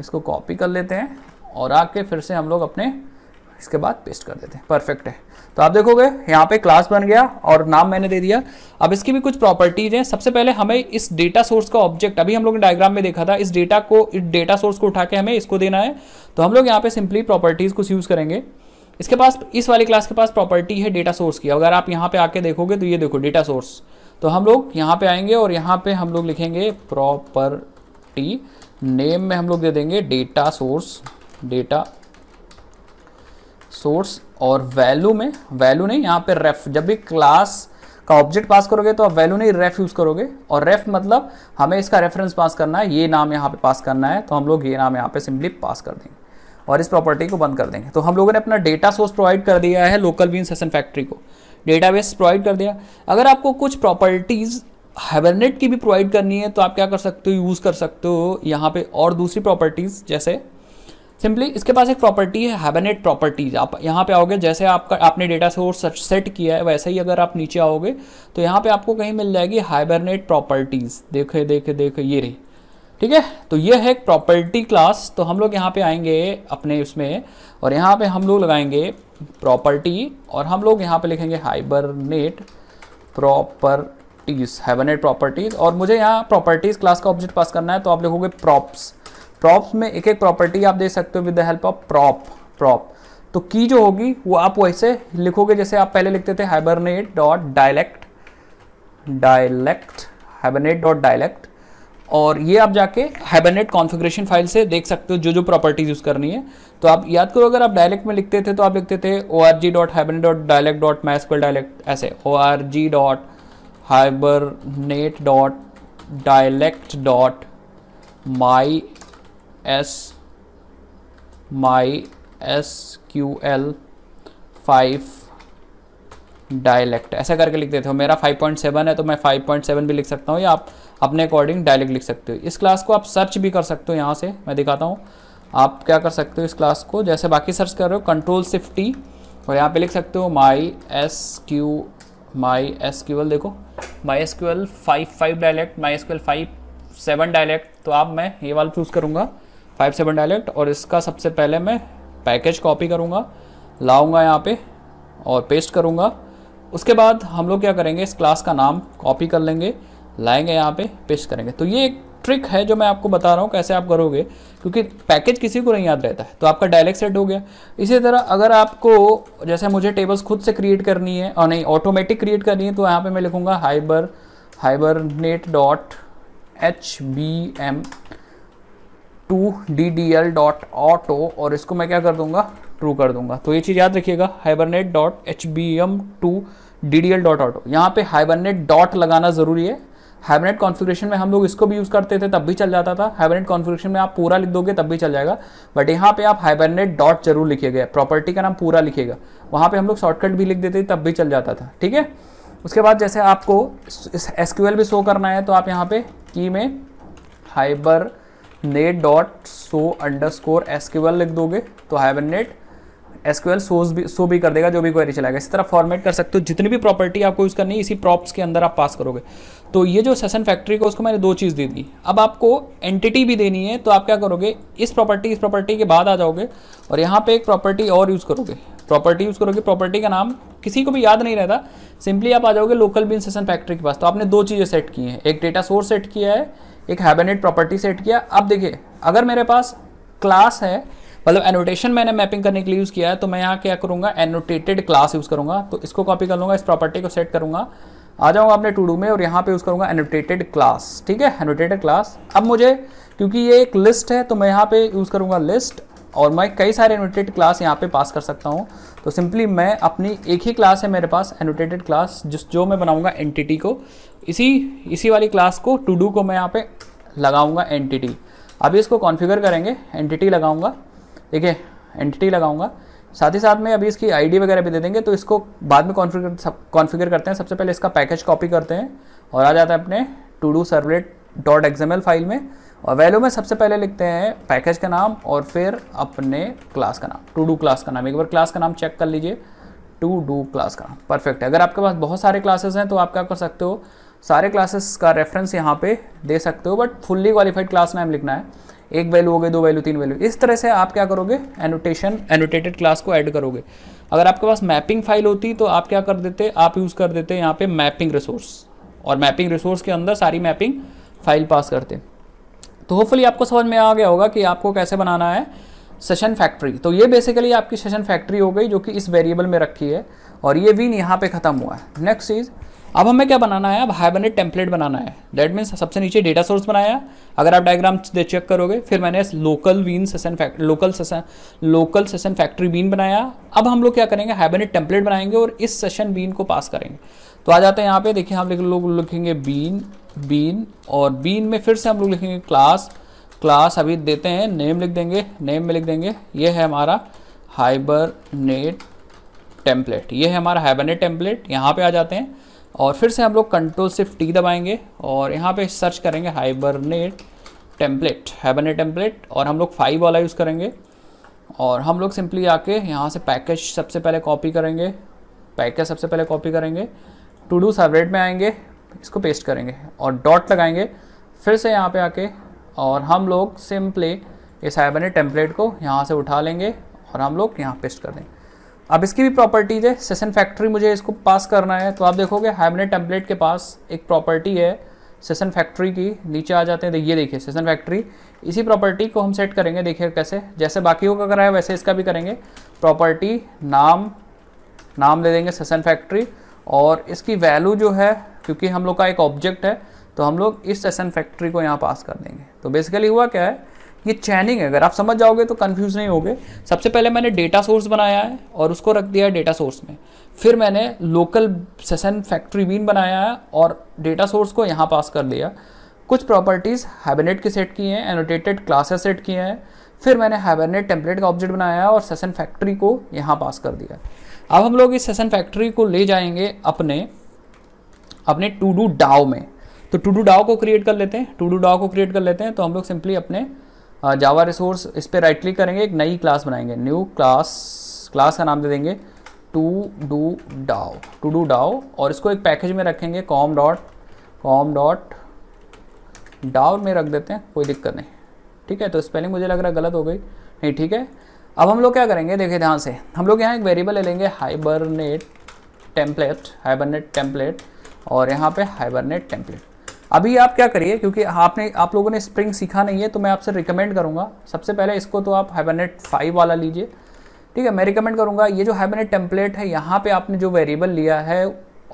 इसको कॉपी कर लेते हैं और आके फिर से हम लोग अपने इसके बाद पेस्ट कर देते हैं परफेक्ट है तो आप देखोगे यहाँ पे क्लास बन गया और नाम मैंने दे दिया अब इसकी भी कुछ प्रॉपर्टीज हैं सबसे पहले हमें इस डेटा सोर्स का ऑब्जेक्ट अभी हम लोग ने डायग्राम में देखा था इस डेटा को इस डेटा सोर्स को उठा के हमें इसको देना है तो हम लोग यहाँ पे सिंपली प्रॉपर्टीज़ कुछ यूज़ करेंगे इसके पास इस वाली क्लास के पास प्रॉपर्टी है डेटा सोर्स की अगर आप यहाँ पे आके देखोगे तो ये देखो डेटा सोर्स तो हम लोग यहाँ पे आएंगे और यहाँ पे हम लोग लिखेंगे प्रॉपर्टी नेम में हम लोग दे देंगे डेटा सोर्स डेटा सोर्स और वैल्यू में वैल्यू नहीं यहाँ पे रेफ जब भी क्लास का ऑब्जेक्ट पास करोगे तो आप वैल्यू नहीं रेफ यूज़ करोगे और रेफ मतलब हमें इसका रेफरेंस पास करना है ये नाम यहाँ पे पास करना है तो हम लोग ये नाम यहाँ पे सिंपली पास कर देंगे और इस प्रॉपर्टी को बंद कर देंगे तो हम लोगों ने अपना डेटा सोर्स प्रोवाइड कर दिया है लोकल बीन सेशन फैक्ट्री को बेस प्रोवाइड कर दिया अगर आपको कुछ प्रॉपर्टीज़ हाइबरनेट की भी प्रोवाइड करनी है तो आप क्या कर सकते हो यूज़ कर सकते हो यहाँ पे और दूसरी प्रॉपर्टीज़ जैसे सिंपली इसके पास एक प्रॉपर्टी है हैबिनेट प्रॉपर्टीज आप यहाँ पे आओगे जैसे आपका आपने डेटा सोर्स सेट किया है वैसे ही अगर आप नीचे आओगे तो यहाँ पे आपको कहीं मिल जाएगी हाइबरनेट प्रॉपर्टीज देखे देखे देखे ये रही ठीक है तो ये है एक प्रॉपर्टी क्लास तो हम लोग यहाँ पे आएंगे अपने उसमें और यहाँ पे हम लोग लगाएंगे प्रॉपर्टी और हम लोग यहाँ पे लिखेंगे हाइबरनेट प्रॉपर्टीज हाइबरनेट प्रॉपर्टीज और मुझे यहाँ प्रॉपर्टीज क्लास का ऑब्जेक्ट पास करना है तो आप लिखोगे प्रॉप्स प्रॉप्स में एक एक प्रॉपर्टी आप दे सकते हो with the help of prop prop तो की जो होगी वो आप वैसे लिखोगे जैसे आप पहले लिखते थे hibernate dot dialect dialect hibernate dot dialect और ये आप जाके हाइबरनेट कॉन्फ़िगरेशन फाइल से देख सकते हो जो जो प्रॉपर्टीज यूज़ करनी है तो आप याद करो अगर आप डायलेक्ट में लिखते थे तो आप लिखते थे O R G dot hibernate dot dialect dot MySQL dialect ऐसे O R G dot hibernate dot dialect dot my S my S Q L five dialect ऐसा करके लिख देते हो मेरा 5.7 है तो मैं 5.7 भी लिख सकता हूँ या आप अपने अकॉर्डिंग डायलेक्ट लिख सकते हो इस क्लास को आप सर्च भी कर सकते हो यहाँ से मैं दिखाता हूँ आप क्या कर सकते हो इस क्लास को जैसे बाकी सर्च कर रहे हो कंट्रोल सिफ्टी और यहाँ पे लिख सकते हो my S Q my S Q L देखो my S Q L five five dialect my S Q L five seven dialect तो आप मैं ये वाला चूज़ करूँगा फाइव सेवन डायलेक्ट और इसका सबसे पहले मैं पैकेज कॉपी करूँगा लाऊँगा यहाँ पे और पेस्ट करूँगा उसके बाद हम लोग क्या करेंगे इस क्लास का नाम कॉपी कर लेंगे लाएंगे यहाँ पे पेस्ट करेंगे तो ये एक ट्रिक है जो मैं आपको बता रहा हूँ कैसे आप करोगे क्योंकि पैकेज किसी को नहीं याद रहता है तो आपका डायलेक्ट सेट हो गया इसी तरह अगर आपको जैसे मुझे टेबल्स खुद से क्रिएट करनी है और नहीं ऑटोमेटिक क्रिएट करनी है तो यहाँ पे मैं लिखूँगा hiber hibernate dot H B M two D D L dot auto और इसको मैं क्या कर दूंगा ट्रू कर दूंगा तो ये चीज़ याद रखिएगा hibernate dot H B M two D D L dot auto यहाँ पे हाइबरनेट डॉट लगाना ज़रूरी है हाइबरनेट कॉन्फ़िगरेशन में हम लोग इसको भी यूज़ करते थे तब भी चल जाता था हाइबरनेट कॉन्फ़िगरेशन में आप पूरा लिख दोगे तब भी चल जाएगा बट यहाँ पे आप हाइबरनेट डॉट जरूर लिखिएगा प्रॉपर्टी का नाम पूरा लिखिएगा वहाँ पे हम लोग शॉर्टकट भी लिख देते थे तब भी चल जाता था ठीक है उसके बाद जैसे आपको एस भी शो करना है तो आप यहाँ पे की में hibernate dot show underscore SQL लिख दोगे तो एन नेट एसक्यूएल सोज भी सो भी कर देगा जो भी क्वेरी चलाएगा इसी तरह फॉर्मेट कर सकते हो जितनी भी प्रॉपर्टी आपको यूज़ करनी है इसी प्रॉप्स के अंदर आप पास करोगे तो ये जो सेशन फैक्ट्री को उसको मैंने दो चीज़ दे दी अब आपको एंटिटी भी देनी है तो आप क्या करोगे इस प्रॉपर्टी इस प्रॉपर्टी के बाद आ जाओगे और यहाँ पर एक प्रॉपर्टी और यूज़ करोगे प्रॉपर्टी यूज़ करोगे प्रॉपर्टी का नाम किसी को भी याद नहीं रहता सिंपली आप आ जाओगे लोकल बिन सेशन फैक्ट्री के पास तो आपने दो चीज़ें सेट की हैं एक डेटा सोर्स सेट किया है एक हैबिनेट प्रॉपर्टी सेट किया अब देखिए अगर मेरे पास क्लास है मतलब एनोटेशन मैंने मैपिंग करने के लिए यूज़ किया है तो मैं यहाँ क्या करूँगा एनोटेटेड क्लास यूज़ करूँगा तो इसको कॉपी कर लूँगा इस प्रॉपर्टी को सेट करूँगा आ जाऊँगा अपने टू डू में और यहाँ पे यूज़ करूँगा एनोटेटेड क्लास ठीक है एनोटेटेड क्लास अब मुझे क्योंकि ये एक लिस्ट है तो मैं यहाँ पे यूज़ करूँगा लिस्ट और मैं कई सारे एनोटेटेड क्लास यहाँ पे पास कर सकता हूँ तो सिंपली मैं अपनी एक ही क्लास है मेरे पास एनोटेटेड क्लास जिस जो मैं बनाऊँगा एन को इसी इसी वाली क्लास को टू डू को मैं यहाँ पे लगाऊंगा एंटिटी अभी इसको कॉन्फ़िगर करेंगे एंटिटी लगाऊंगा ठीक है एंटिटी लगाऊंगा साथ ही साथ में अभी इसकी आईडी वगैरह भी दे देंगे तो इसको बाद में कॉन्फ़िगर सब कॉन्फ़िगर करते हैं सबसे पहले इसका पैकेज कॉपी करते हैं और आ जाता है अपने to do servlet dot L file में और वैल्यू में सबसे पहले लिखते हैं पैकेज का नाम और फिर अपने क्लास का नाम टू डू क्लास का नाम एक बार क्लास का नाम चेक कर लीजिए टू डू क्लास का नाम परफेक्ट है अगर आपके पास बहुत सारे क्लासेस हैं तो आप क्या कर सकते हो सारे क्लासेस का रेफरेंस यहाँ पे दे सकते हो but fully qualified class name लिखना है एक वैल्यू हो गई दो वैल्यू तीन वैल्यू इस तरह से आप क्या करोगे एनोटेशन एनोटेटेड क्लास को ऐड करोगे अगर आपके पास मैपिंग फाइल होती तो आप क्या कर देते आप यूज़ कर देते यहाँ पे मैपिंग रिसोर्स और मैपिंग रिसोर्स के अंदर सारी मैपिंग फाइल पास करते तो होपफुली आपको समझ में आ गया होगा कि आपको कैसे बनाना है सेशन फैक्ट्री तो ये बेसिकली आपकी सेशन फैक्ट्री हो गई जो कि इस वेरिएबल में रखी है और ये विन यहाँ पर ख़त्म हुआ है नेक्स्ट चीज़ अब हमें क्या बनाना है अब हाइबरनेट टेम्पलेट बनाना है दैट मीन्स सबसे नीचे डेटा सोर्स बनाया अगर आप डायग्राम चेक करोगे फिर मैंने local bean session local session local session factory bean बनाया अब हम लोग क्या करेंगे हाइबरनेट टेम्पलेट बनाएंगे और इस सेशन बीन को पास करेंगे तो आ जाते हैं यहाँ पे देखिए हम लोग लिखेंगे बीन बीन और बीन में फिर से हम लोग लिखेंगे क्लास क्लास अभी देते हैं नेम लिख देंगे नेम में लिख देंगे ये है हमारा हाइबरनेट टेम्पलेट ये है हमारा हाइबरनेट टेम्पलेट यहाँ पे आ जाते हैं और फिर से हम लोग कंट्रोल सिर्फ टी दबाएंगे और यहाँ पे सर्च करेंगे हाइबरनेट टेम्पलेट हाइबरनेट टेम्पलेट और हम लोग फाइव वाला यूज़ करेंगे और हम लोग सिंपली आके यहाँ से पैकेज सबसे पहले कॉपी करेंगे पैकेज सबसे पहले कॉपी करेंगे टू डू सेवरेट में आएंगे इसको पेस्ट करेंगे और डॉट लगाएंगे फिर से यहाँ पे आके और हम लोग सिंपली इस हाइबरनेट टेम्पलेट को यहाँ से उठा लेंगे और हम लोग यहाँ पेस्ट कर देंगे अब इसकी भी प्रॉपर्टीज है सेशन फैक्ट्री मुझे इसको पास करना है तो आप देखोगे हाइब्रिड टेम्पलेट के पास एक प्रॉपर्टी है सेशन फैक्ट्री की नीचे आ जाते हैं देखिए ये देखिए सेशन फैक्ट्री इसी प्रॉपर्टी को हम सेट करेंगे देखिए कैसे जैसे बाकियों का कराए वैसे इसका भी करेंगे प्रॉपर्टी नाम नाम दे देंगे सेशन फैक्ट्री और इसकी वैल्यू जो है क्योंकि हम लोग का एक ऑब्जेक्ट है तो हम लोग इस सेशन फैक्ट्री को यहाँ पास कर देंगे तो बेसिकली हुआ क्या है ये चैनिंग है अगर आप समझ जाओगे तो कन्फ्यूज नहीं होगे सबसे पहले मैंने डेटा सोर्स बनाया है और उसको रख दिया है डेटा सोर्स में फिर मैंने लोकल सेशन फैक्ट्री बीन बनाया है और डेटा सोर्स को यहाँ पास कर लिया कुछ प्रॉपर्टीज़ हैबिनेट के सेट किए हैं एनोटेटेड क्लासेस सेट किए हैं फिर मैंने हैबिनेट टेम्पलेट का ऑब्जेक्ट बनाया है और सेशन फैक्ट्री को यहाँ पास कर दिया अब हम लोग इस सेशन फैक्ट्री को ले जाएंगे अपने अपने टू डू डाओ में तो टू डू डाओ को क्रिएट कर लेते हैं टू डू डाओ को क्रिएट कर लेते हैं तो हम लोग सिंपली अपने जावा हाँ, रिसोर्स इस पर राइट क्लिक करेंगे एक नई क्लास बनाएंगे न्यू क्लास क्लास का नाम दे देंगे to do DAO to do DAO और इसको एक पैकेज में रखेंगे com dot com dot DAO में रख देते हैं कोई दिक्कत नहीं ठीक है तो स्पेलिंग मुझे लग रहा है गलत हो गई नहीं ठीक है अब हम लोग क्या करेंगे देखिए ध्यान से हम लोग यहाँ एक वेरिएबल ले लेंगे हाइबरनेट टेम्पलेट हाइबरनेट टेम्पलेट और यहाँ पे हाइबरनेट टेम्पलेट अभी आप क्या करिए क्योंकि आपने आप लोगों ने स्प्रिंग सीखा नहीं है तो मैं आपसे रिकमेंड करूँगा सबसे पहले इसको तो आप हाइबरनेट फाइव वाला लीजिए ठीक है मैं रिकमेंड करूँगा ये जो हाइबरनेट टेम्पलेट है यहाँ पर आपने जो वेरिएबल लिया है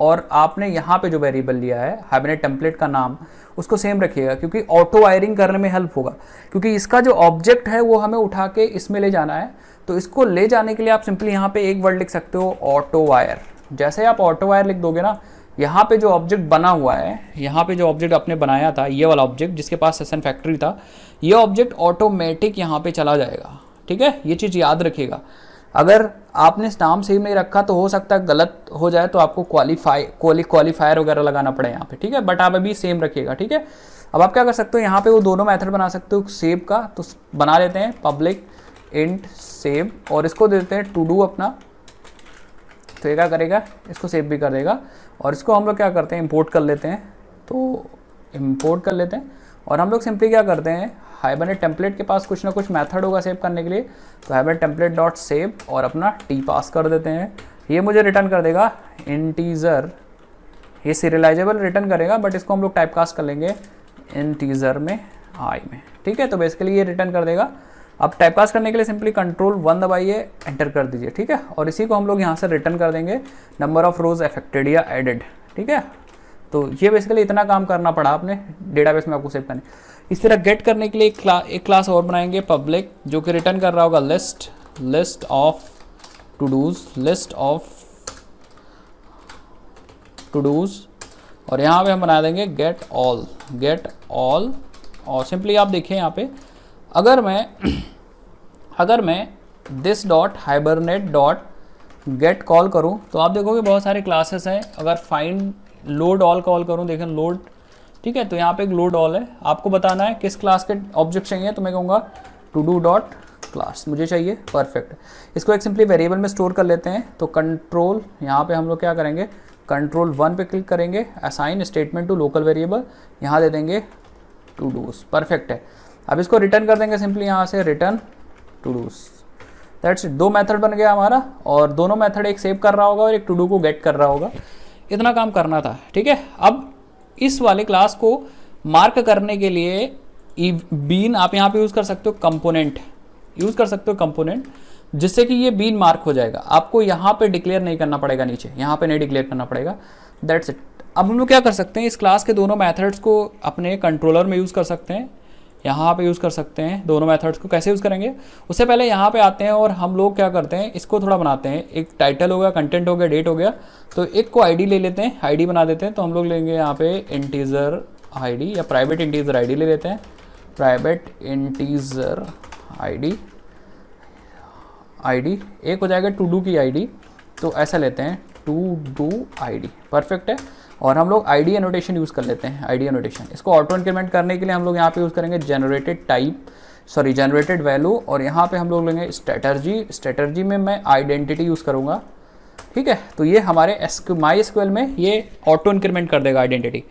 और आपने यहाँ पे जो वेरिएबल लिया है हाइबनेट टेम्पलेट का नाम उसको सेम रखिएगा क्योंकि ऑटो वायरिंग करने में हेल्प होगा क्योंकि इसका जो ऑब्जेक्ट है वो हमें उठा के इसमें ले जाना है तो इसको ले जाने के लिए आप सिंपली यहाँ पे एक वर्ड लिख सकते हो ऑटो वायर जैसे आप ऑटो वायर लिख दोगे ना यहाँ पे जो ऑब्जेक्ट बना हुआ है यहाँ पे जो ऑब्जेक्ट आपने बनाया था ये वाला ऑब्जेक्ट जिसके पास सेशन फैक्ट्री था ये ऑब्जेक्ट ऑटोमेटिक यहाँ पे चला जाएगा ठीक है ये चीज़ याद रखिएगा अगर आपने नाम सही में रखा तो हो सकता है गलत हो जाए तो आपको क्वालिफाई क्वालिफायर वगैरह लगाना पड़े यहाँ पे ठीक है बट आप अभी सेम रखिएगा ठीक है अब आप क्या कर सकते हो यहाँ पे वो दोनों मेथड बना सकते हो सेव का तो बना लेते हैं पब्लिक इंट सेव और इसको देते हैं टू डू अपना तो ये क्या करेगा इसको सेव भी कर देगा और इसको हम लोग क्या करते हैं इम्पोर्ट कर लेते हैं तो इम्पोर्ट कर लेते हैं और हम लोग सिंपली क्या करते हैं हाइबर टेम्पलेट के पास कुछ ना कुछ मेथड होगा सेव करने के लिए तो हाइबरनेट टेम्पलेट डॉट सेव और अपना टी पास कर देते हैं ये मुझे रिटर्न कर देगा इंटीज़र ये सीरियलाइजेबल रिटर्न करेगा बट इसको हम लोग टाइप कास्ट कर लेंगे इंटीज़र में आई में ठीक है तो बेसिकली ये रिटर्न कर देगा अब टाइपकास्ट करने के लिए सिंपली कंट्रोल वन दबाइए एंटर कर दीजिए ठीक है और इसी को हम लोग यहाँ से रिटर्न कर देंगे नंबर ऑफ रोज एफेक्टेड या एडेड ठीक है तो ये बेसिकली इतना काम करना पड़ा आपने डेटाबेस में आपको सेव करने इस तरह गेट करने के लिए एक, क्ला, एक क्लास और बनाएंगे पब्लिक जो कि रिटर्न कर रहा होगा list list of to dos list of to dos और यहाँ पे हम बना देंगे गेट ऑल गेट ऑल और सिंपली आप देखिए यहाँ पे अगर मैं अगर मैं this dot hibernate dot get call करूँ तो आप देखोगे बहुत सारे क्लासेस हैं अगर फाइंड लोड ऑल कॉल करूँ देखें लोड ठीक है तो यहाँ पे एक लोड ऑल है आपको बताना है किस क्लास के ऑब्जेक्ट चाहिए तो मैं कहूँगा टू डू डॉट क्लास मुझे चाहिए परफेक्ट इसको एक सिंपली वेरिएबल में स्टोर कर लेते हैं तो कंट्रोल यहाँ पे हम लोग क्या करेंगे कंट्रोल वन पे क्लिक करेंगे assign statement to local variable यहाँ दे देंगे टू डूज परफेक्ट है अब इसको रिटर्न कर देंगे सिंपली यहाँ से रिटर्न टू डूस दैट्स दो मेथड बन गया हमारा और दोनों मेथड एक सेव कर रहा होगा और एक टू डू को गेट कर रहा होगा इतना काम करना था ठीक है अब इस वाले क्लास को मार्क करने के लिए बीन e- आप यहाँ पे यूज़ कर सकते हो कंपोनेंट यूज़ कर सकते हो कंपोनेंट जिससे कि ये बीन मार्क हो जाएगा आपको यहाँ पे डिक्लेयर नहीं करना पड़ेगा नीचे यहाँ पे नहीं डिक्लेयर करना पड़ेगा दैट्स इट अब हम लोग क्या कर सकते हैं इस क्लास के दोनों मैथड्स को अपने कंट्रोलर में यूज़ कर सकते हैं यहाँ पे यूज़ कर सकते हैं दोनों मेथड्स को कैसे यूज़ करेंगे उससे पहले यहाँ पे आते हैं और हम लोग क्या करते हैं इसको थोड़ा बनाते हैं एक टाइटल हो गया कंटेंट हो गया डेट हो गया तो एक को आईडी ले लेते हैं आईडी बना देते हैं तो हम लोग लेंगे यहाँ पे इंटीज़र आईडी या प्राइवेट इंटीज़र आईडी ले लेते हैं प्राइवेट इंटीज़र आई डी एक हो जाएगा टू डू की आई तो ऐसा लेते हैं टू डू आई परफेक्ट है और हम लोग आई डी एनोटेशन यूज़ कर लेते हैं आई डी एनोटेशन इसको ऑटो इंक्रीमेंट करने के लिए हम लोग यहाँ पे यूज़ करेंगे generated type sorry generated value और यहाँ पे हम लोग लेंगे स्ट्रेटर्जी स्ट्रेटर्जी में मैं आइडेंटिटी यूज़ करूँगा ठीक है तो ये हमारे एसक्यू माई स्क्वेल में ये ऑटो इंक्रीमेंट कर देगा आइडेंटिटी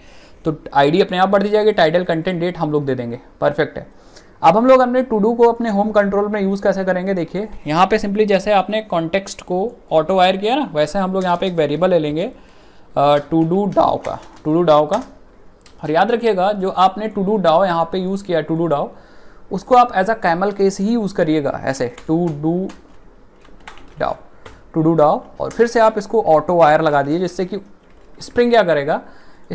तो आईडी अपने आप बढ़ दी जाएगी टाइटल कंटेंट डेट हम लोग दे देंगे परफेक्ट है अब हम लोग अपने टू डू को अपने होम कंट्रोल में यूज़ कैसे करेंगे देखिए यहाँ पे सिंपली जैसे आपने कॉन्टेक्स्ट को ऑटो वायर किया ना वैसे हम लोग यहाँ पे एक वेरिएबल ले लेंगे टू डू डाओ का टू डू डाओ का और याद रखिएगा जो आपने टू डू डाओ यहाँ पे यूज़ किया टू डू डाओ उसको आप एज अ कैमल केस ही यूज़ करिएगा ऐसे to do DAO to do DAO और फिर से आप इसको ऑटो वायर लगा दीजिए जिससे कि स्प्रिंग क्या करेगा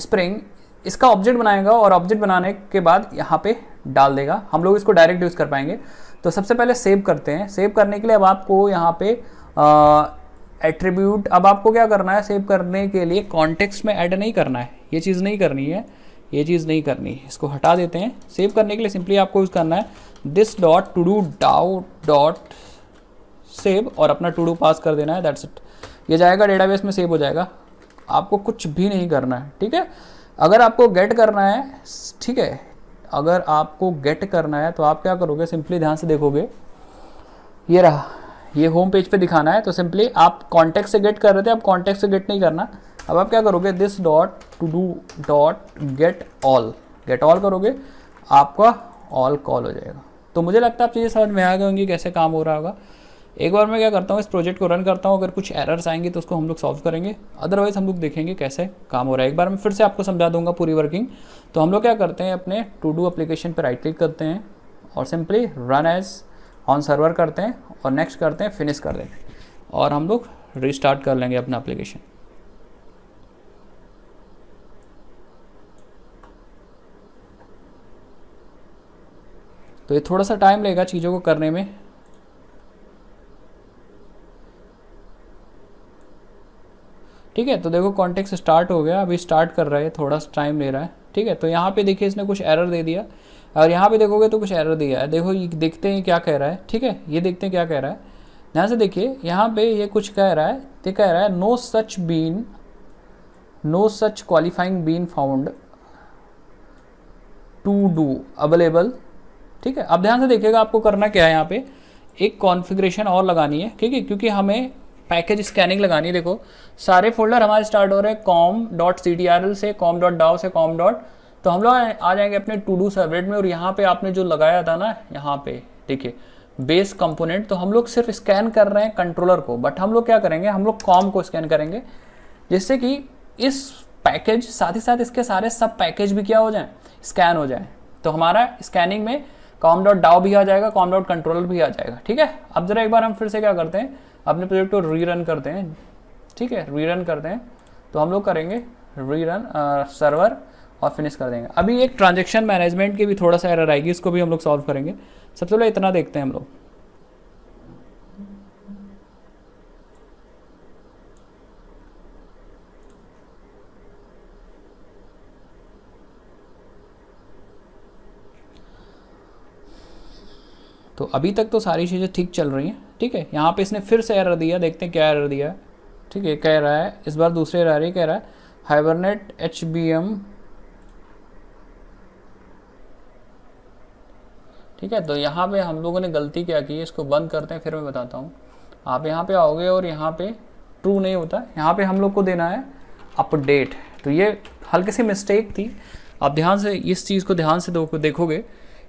स्प्रिंग इसका ऑब्जेक्ट बनाएगा और ऑब्जेक्ट बनाने के बाद यहाँ पे डाल देगा हम लोग इसको डायरेक्ट यूज़ कर पाएंगे तो सबसे पहले सेव करते हैं सेव करने के लिए अब आपको यहाँ पे आ, एट्रीब्यूट अब आपको क्या करना है सेव करने के लिए कॉन्टेक्स्ट में ऐड नहीं करना है ये चीज़ नहीं करनी है ये चीज़ नहीं करनी इसको हटा देते हैं सेव करने के लिए सिंपली आपको यूज़ करना है this dot to do DAO dot save और अपना टू डू पास कर देना है दैट्स इट ये जाएगा डेटाबेस में सेव हो जाएगा आपको कुछ भी नहीं करना है ठीक है अगर आपको गेट करना है ठीक है अगर आपको गेट करना है तो आप क्या करोगे सिंपली ध्यान से देखोगे ये रहा ये होम पेज पे दिखाना है तो सिंपली आप कॉन्टेक्ट से गेट कर रहे थे आप कॉन्टेक्ट से गेट नहीं करना अब आप क्या करोगे this dot to do dot get all get all करोगे आपका ऑल कॉल हो जाएगा तो मुझे लगता है आप चीज़ें समझ में आ गए होंगी कैसे काम हो रहा होगा एक बार मैं क्या करता हूँ इस प्रोजेक्ट को रन करता हूँ अगर कुछ एरर्स आएंगे तो उसको हम लोग सॉल्व करेंगे अदरवाइज हम लोग देखेंगे कैसे काम हो रहा है एक बार मैं फिर से आपको समझा दूंगा पूरी वर्किंग तो हम लोग क्या करते हैं अपने टू डू अप्लीकेशन पर राइट क्लिक करते हैं और simply run as on server करते हैं और नेक्स्ट करते हैं फिनिश कर देते हैं और हम लोग रिस्टार्ट कर लेंगे अपना एप्लीकेशन तो ये थोड़ा सा टाइम लेगा चीज़ों को करने में ठीक है तो देखो कॉन्टेक्ट स्टार्ट हो गया अभी स्टार्ट कर रहा है थोड़ा सा टाइम ले रहा है ठीक है तो यहाँ पे देखिए इसने कुछ एरर दे दिया और यहाँ पे देखोगे तो कुछ एरर दिया है देखो ये देखते हैं क्या कह रहा है ठीक है ये देखते हैं क्या कह रहा है ध्यान से देखिए यहाँ पे ये कुछ कह रहा है तो कह रहा है no such bean no such qualifying bean found to do available ठीक है अब ध्यान से देखिएगा आपको करना क्या है यहाँ पे एक कॉन्फ़िगरेशन और लगानी है ठीक है क्योंकि हमें पैकेज स्कैनिंग लगानी है देखो सारे फोल्डर हमारे स्टार्ट हो रहे हैं com dot C T R L से कॉम डॉट डाओ से कॉम डॉट तो हम लोग आ जाएंगे अपने टू डू सर्वलेट में और यहाँ पे आपने जो लगाया था ना यहाँ पे देखिए बेस कंपोनेंट तो हम लोग सिर्फ स्कैन कर रहे हैं कंट्रोलर को बट हम लोग क्या करेंगे हम लोग कॉम को स्कैन करेंगे जिससे कि इस पैकेज साथ ही साथ इसके सारे सब पैकेज भी क्या हो जाए स्कैन हो जाए तो हमारा स्कैनिंग में कॉम डॉट डाओ भी आ जाएगा कॉम डॉट कंट्रोलर भी आ जाएगा ठीक है अब जरा एक बार हम फिर से क्या करते हैं अपने प्रोजेक्ट को रीरन करते हैं ठीक है रीरन करते हैं तो हम लोग करेंगे रीरन सर्वर और फिनिश कर देंगे अभी एक ट्रांजेक्शन मैनेजमेंट की भी थोड़ा सा एरर आएगी इसको भी हम लोग सॉल्व करेंगे सबसे पहले इतना देखते हैं हम लोग तो अभी तक तो सारी चीज़ें ठीक चल रही हैं ठीक है यहाँ पे इसने फिर से एरर दिया देखते हैं क्या एरर दिया है ठीक है कह रहा है इस बार दूसरे एरर ही कह रहा है हाइबरनेट एच बी एम ठीक है तो यहाँ पे हम लोगों ने गलती क्या की है इसको बंद करते हैं फिर मैं बताता हूँ आप यहाँ पे आओगे और यहाँ पे ट्रू नहीं होता यहाँ पे हम लोग को देना है अपडेट तो ये हल्की सी मिस्टेक थी आप ध्यान से इस चीज़ को ध्यान से देखोगे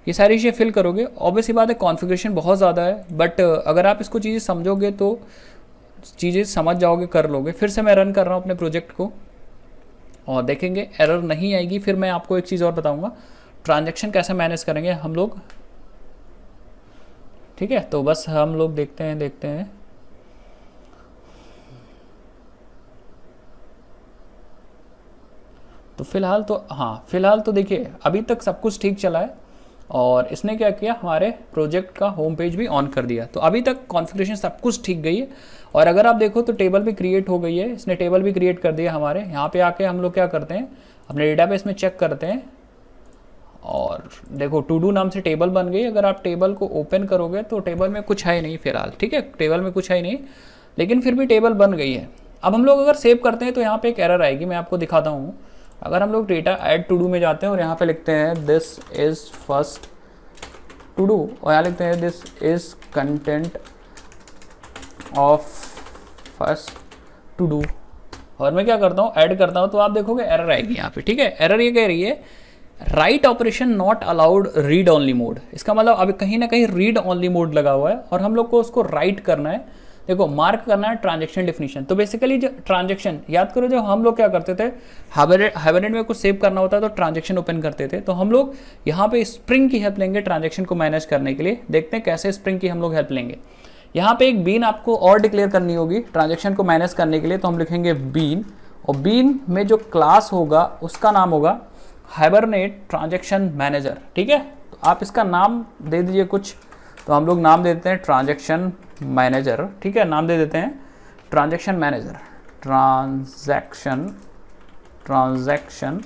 ये सारी चीज़ें फिल करोगे ऑब्वियस बात है कॉन्फ़िगरेशन बहुत ज़्यादा है बट अगर आप इसको चीज़ें समझोगे तो चीज़ें समझ जाओगे कर लोगे फिर से मैं रन कर रहा हूँ अपने प्रोजेक्ट को और देखेंगे एरर नहीं आएगी फिर मैं आपको एक चीज़ और बताऊँगा ट्रांजेक्शन कैसे मैनेज करेंगे हम लोग ठीक है तो बस हम लोग देखते हैं देखते हैं तो फिलहाल तो हाँ फिलहाल तो देखिए अभी तक सब कुछ ठीक चला है और इसने क्या किया हमारे प्रोजेक्ट का होम पेज भी ऑन कर दिया तो अभी तक कॉन्फ़िगरेशन सब कुछ ठीक गई है और अगर आप देखो तो टेबल भी क्रिएट हो गई है इसने टेबल भी क्रिएट कर दिया हमारे यहाँ पे आके हम लोग क्या करते हैं अपने डेटाबेस में चेक करते हैं और देखो टू डू नाम से टेबल बन गई अगर आप टेबल को ओपन करोगे तो टेबल में कुछ है नहीं फिलहाल ठीक है टेबल में कुछ है नहीं लेकिन फिर भी टेबल बन गई है अब हम लोग अगर सेव करते हैं तो यहाँ पे एक एरर आएगी मैं आपको दिखाता हूँ अगर हम लोग डेटा ऐड टू डू में जाते हैं और यहाँ पे लिखते हैं this is first to do और यहाँ लिखते हैं this is content of first to do और मैं क्या करता हूँ ऐड करता हूँ तो आप देखोगे एरर आएगी यहाँ पे ठीक है एरर ये कह रही है write operation not allowed read only mode इसका मतलब अभी कहीं ना कहीं रीड ऑनली मोड लगा हुआ है और हम लोग को उसको राइट करना है देखो मार्क करना है ट्रांजेक्शन डिफिनीशन तो बेसिकली जो ट्रांजेक्शन याद करो जो हम लोग क्या करते थे हाइब्रिड में कुछ सेव करना होता है तो ट्रांजेक्शन ओपन करते थे तो हम लोग यहाँ पे स्प्रिंग की हेल्प लेंगे ट्रांजेक्शन को मैनेज करने के लिए देखते हैं कैसे स्प्रिंग की हम लोग हेल्प लेंगे यहाँ पे एक बीन आपको और डिक्लेयर करनी होगी ट्रांजेक्शन को मैनेज करने के लिए तो हम लिखेंगे बीन और बीन में जो क्लास होगा उसका नाम होगा हाइबरनेट ट्रांजेक्शन मैनेजर ठीक है तो आप इसका नाम दे दीजिए कुछ तो हम लोग नाम दे देते हैं ट्रांजेक्शन मैनेजर ठीक है नाम दे देते हैं transaction manager transaction transaction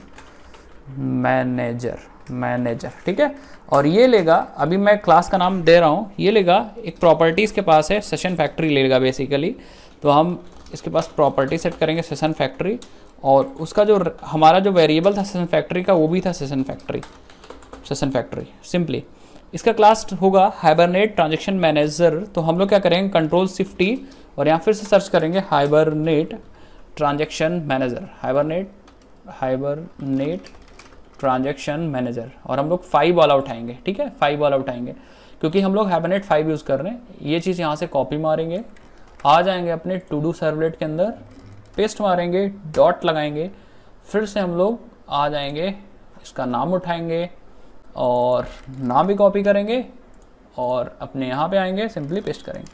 manager manager ठीक है और ये लेगा अभी मैं क्लास का नाम दे रहा हूँ ये लेगा एक प्रॉपर्टीज़ के पास है सेशन फैक्ट्री लेगा बेसिकली तो हम इसके पास प्रॉपर्टी सेट करेंगे सेशन फैक्ट्री और उसका जो हमारा जो वेरिएबल था सेशन फैक्ट्री का वो भी था session factory session factory simply इसका क्लास होगा हाइबरनेट ट्रांजेक्शन मैनेजर तो हम लोग क्या करेंगे कंट्रोल सिफ्टी e और यहाँ फिर से सर्च करेंगे hibernate transaction manager hibernate hibernate transaction manager और हम लोग फाइव वाला उठाएंगे ठीक है फाइव वाला उठाएंगे क्योंकि हम लोग हाइबरनेट फाइव यूज़ कर रहे हैं ये चीज़ यहाँ से कॉपी मारेंगे आ जाएंगे अपने टू डू सर्वलेट के अंदर पेस्ट मारेंगे डॉट लगाएंगे फिर से हम लोग आ जाएंगे इसका नाम उठाएंगे और नाम भी कॉपी करेंगे और अपने यहाँ पे आएंगे सिंपली पेस्ट करेंगे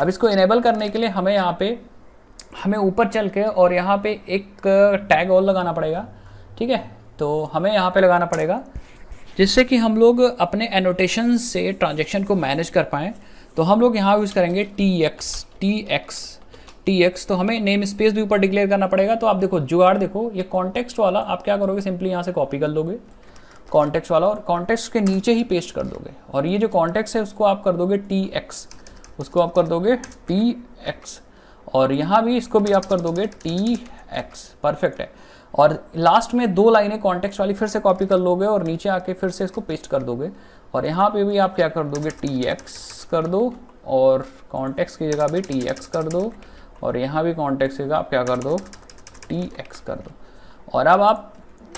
अब इसको इनेबल करने के लिए हमें यहाँ पे हमें ऊपर चल के और यहाँ पे एक टैग और लगाना पड़ेगा ठीक है तो हमें यहाँ पे लगाना पड़ेगा जिससे कि हम लोग अपने एनोटेशन से ट्रांजेक्शन को मैनेज कर पाएँ तो हम लोग यहाँ यूज़ करेंगे T X T X T X तो हमें नेम स्पेस भी ऊपर डिक्लेयर करना पड़ेगा तो आप देखो जुगाड़ देखो ये कॉन्टेक्स्ट वाला आप क्या करोगे सिंपली यहाँ से कॉपी कर लोगे कॉन्टेक्स्ट वाला और कॉन्टेक्स्ट के नीचे ही पेस्ट कर दोगे और ये जो कॉन्टेक्स्ट है उसको आप कर दोगे टी एक्स उसको आप कर दोगे टी एक्स और यहाँ भी इसको भी आप कर दोगे टी एक्स परफेक्ट है और लास्ट में दो लाइनें कॉन्टेक्स्ट वाली फिर से कॉपी कर लोगे और नीचे आके फिर से इसको पेस्ट कर दोगे और यहाँ पे भी आप क्या कर दोगे टी एक्स कर दो और कॉन्टेक्स्ट की जगह भी टी एक्स कर दो और यहाँ भी कॉन्टेक्स का आप क्या कर दो टी एक्स कर दो और अब आप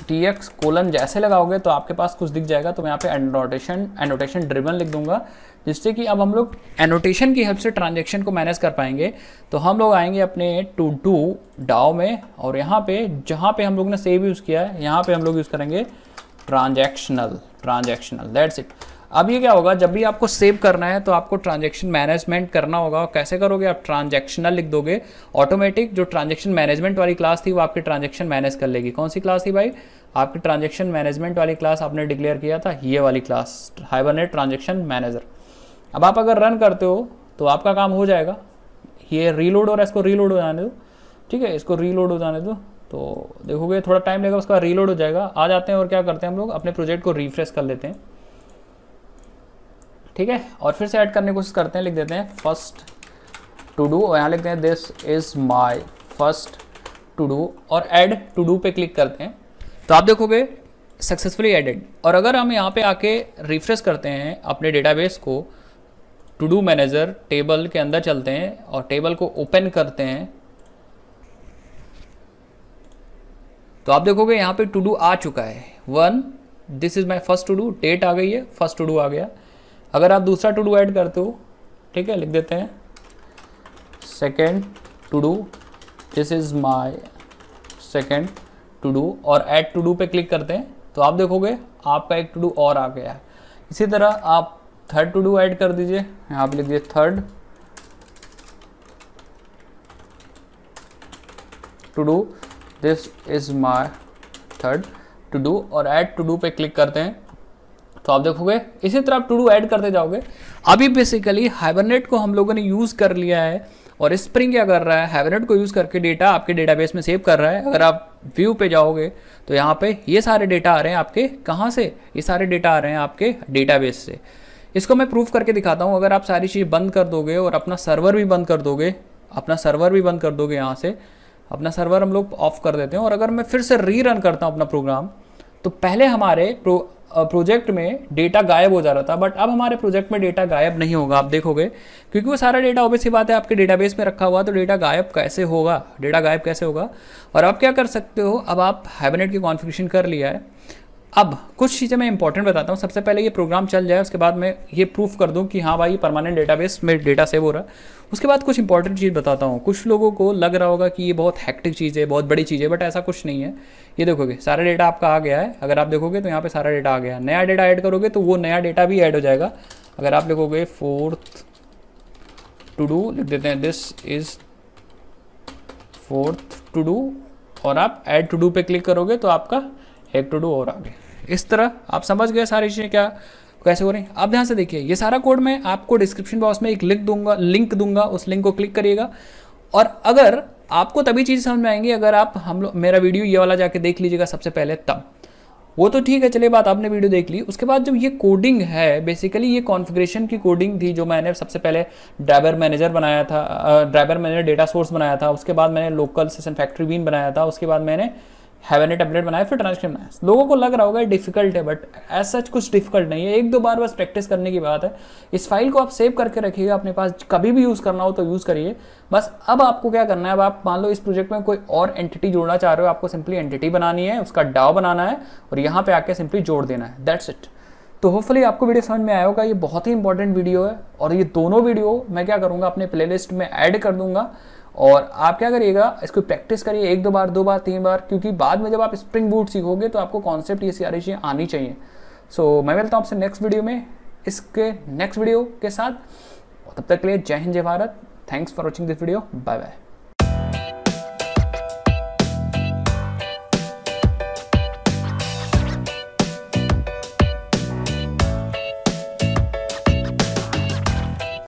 टी एक्स कोलन जैसे लगाओगे तो आपके पास कुछ दिख जाएगा तो मैं यहाँ पे एनोटेशन एनोटेशन ड्रिवन लिख दूंगा जिससे कि अब हम लोग एनोटेशन की हेल्प से ट्रांजेक्शन को मैनेज कर पाएंगे तो हम लोग आएंगे अपने टू डू डाओ में और यहाँ पे जहाँ पे हम लोग ने सेव यूज़ किया है यहाँ पे हम लोग यूज़ करेंगे ट्रांजेक्शनल ट्रांजेक्शनल दैट्स इट अब ये क्या होगा जब भी आपको सेव करना है तो आपको ट्रांजेक्शन मैनेजमेंट करना होगा और कैसे करोगे आप ट्रांजेक्शनल लिख दोगे ऑटोमेटिक जो ट्रांजेक्शन मैनेजमेंट वाली क्लास थी वो आपकी ट्रांजेक्शन मैनेज कर लेगी कौन सी क्लास थी भाई आपकी ट्रांजेक्शन मैनेजमेंट वाली क्लास आपने डिक्लेयर किया था ये वाली क्लास हाइबरनेट ट्रांजेक्शन मैनेजर अब आप अगर रन करते हो तो आपका काम हो जाएगा ये रीलोड हो रहा है इसको रीलोड हो जाने दो ठीक है इसको रीलोड हो जाने दो तो देखोगे थोड़ा टाइम लगेगा उसका रीलोड हो जाएगा आ जाते हैं और क्या करते हैं हम लोग अपने प्रोजेक्ट को रिफ्रेश कर लेते हैं ठीक है और फिर से ऐड करने की कोशिश करते हैं लिख देते हैं फर्स्ट टू डू और यहाँ लिखते हैं this is my first to do और ऐड टू डू पे क्लिक करते हैं तो आप देखोगे सक्सेसफुली एडेड और अगर हम यहाँ पे आके रिफ्रेश करते हैं अपने डेटाबेस को टू डू मैनेजर टेबल के अंदर चलते हैं और टेबल को ओपन करते हैं तो आप देखोगे यहाँ पे टू डू आ चुका है one this is my first to do date आ गई है फर्स्ट टू डू आ गया अगर आप दूसरा टू डू ऐड करते हो ठीक है लिख देते हैं second to do this is my second to do और ऐड टू डू पे क्लिक करते हैं तो आप देखोगे आपका एक टू डू और आ गया है इसी तरह आप थर्ड टू डू ऐड कर दीजिए यहाँ लिख दीजिए third to do this is my third to do और ऐड टू डू पे क्लिक करते हैं तो आप देखोगे इसी तरह आप टू डू एड करते जाओगे अभी बेसिकली हाइबरनेट को हम लोगों ने यूज़ कर लिया है और स्प्रिंग क्या कर रहा है हाइबरनेट को यूज़ करके डेटा आपके डेटाबेस में सेव कर रहा है अगर आप व्यू पे जाओगे तो यहाँ पे ये सारे डेटा आ रहे हैं आपके कहाँ से ये सारे डेटा आ रहे हैं आपके डेटाबेस से इसको मैं प्रूफ करके दिखाता हूँ अगर आप सारी चीज़ बंद कर दोगे और अपना सर्वर भी बंद कर दोगे अपना सर्वर भी बंद कर दोगे यहाँ से अपना सर्वर हम लोग ऑफ कर देते हैं और अगर मैं फिर से री करता हूँ अपना प्रोग्राम तो पहले हमारे प्रो प्रोजेक्ट में डेटा गायब हो जा रहा था बट अब हमारे प्रोजेक्ट में डेटा गायब नहीं होगा आप देखोगे क्योंकि वो सारा डेटा ओबे ही बात है आपके डेटाबेस में रखा हुआ तो डेटा गायब कैसे होगा डेटा गायब कैसे होगा और आप क्या कर सकते हो अब आप हाइबरनेट की कॉन्फ़िगरेशन कर लिया है अब कुछ चीज़ें मैं इंपॉर्टेंट बताता हूँ सबसे पहले ये प्रोग्राम चल जाए उसके बाद मैं ये प्रूफ कर दूँ कि हाँ भाई परमानेंट डेटाबेस में डेटा सेव हो रहा है उसके बाद कुछ इंपॉर्टेंट चीज़ बताता हूँ कुछ लोगों को लग रहा होगा कि ये बहुत हैक्टिक चीज़ है बहुत बड़ी चीज़ है बट ऐसा कुछ नहीं है ये देखोगे सारा डेटा आपका आ गया है अगर आप देखोगे तो यहाँ पर सारा डेटा आ गया है नया डेटा ऐड करोगे तो वो नया डेटा भी ऐड हो जाएगा अगर आप लिखोगे फोर्थ टू डू लिख देते हैं this is fourth to do और आप ऐड टू डू पे क्लिक करोगे तो आपका एक टू डू और आगे इस तरह आप समझ गए सारी चीज़ें क्या कैसे हो रही हैं आप ध्यान से देखिए ये सारा कोड मैं आपको डिस्क्रिप्शन बॉक्स में एक लिंक दूंगा लिंक दूंगा उस लिंक को क्लिक करिएगा और अगर आपको तभी चीज़ समझ में आएंगी अगर आप हम लोग मेरा वीडियो ये वाला जाके देख लीजिएगा सबसे पहले तब वो तो ठीक है चलिए बात आपने वीडियो देख ली उसके बाद जब ये कोडिंग है बेसिकली ये कॉन्फ़िगरेशन की कोडिंग थी जो मैंने सबसे पहले ड्राइवर मैनेजर बनाया था ड्राइवर मैनेजर डेटा सोर्स बनाया था उसके बाद मैंने लोकल सेशन फैक्ट्री बीन बनाया था उसके बाद मैंने हैवन ने टेबलेट बनाया फिर ट्रांसक्रिप्ट बनाया लोगों को लग रहा होगा डिफिकल्ट है बट एज सच कुछ डिफिकल्ट नहीं है एक दो बार बस प्रैक्टिस करने की बात है इस फाइल को आप सेव करके रखिएगा अपने पास कभी भी यूज़ करना हो तो यूज़ करिए बस अब आपको क्या करना है अब आप मान लो इस प्रोजेक्ट में कोई और एंटिटी जोड़ना चाह रहे हो आपको सिंपली एंटिटी बनानी है उसका डाव बनाना है और यहाँ पर आके सिंपली जोड़ देना है दैट्स इट तो होपफुली आपको वीडियो समझ में आया होगा ये बहुत ही इंपॉर्टेंट वीडियो है और ये दोनों वीडियो मैं क्या करूँगा अपने लिस्ट में ऐड कर दूंगा और आप क्या करिएगा इसको प्रैक्टिस करिए एक दो बार दो बार तीन बार क्योंकि बाद में जब आप स्प्रिंग बूट सीखोगे तो आपको कॉन्सेप्ट ये सारी चीज़ें आनी चाहिए सो so, मैं मिलता हूँ आपसे नेक्स्ट वीडियो में इसके नेक्स्ट वीडियो के साथ और तब तक के लिए जय हिंद जय Bharat thanks for watching this video bye bye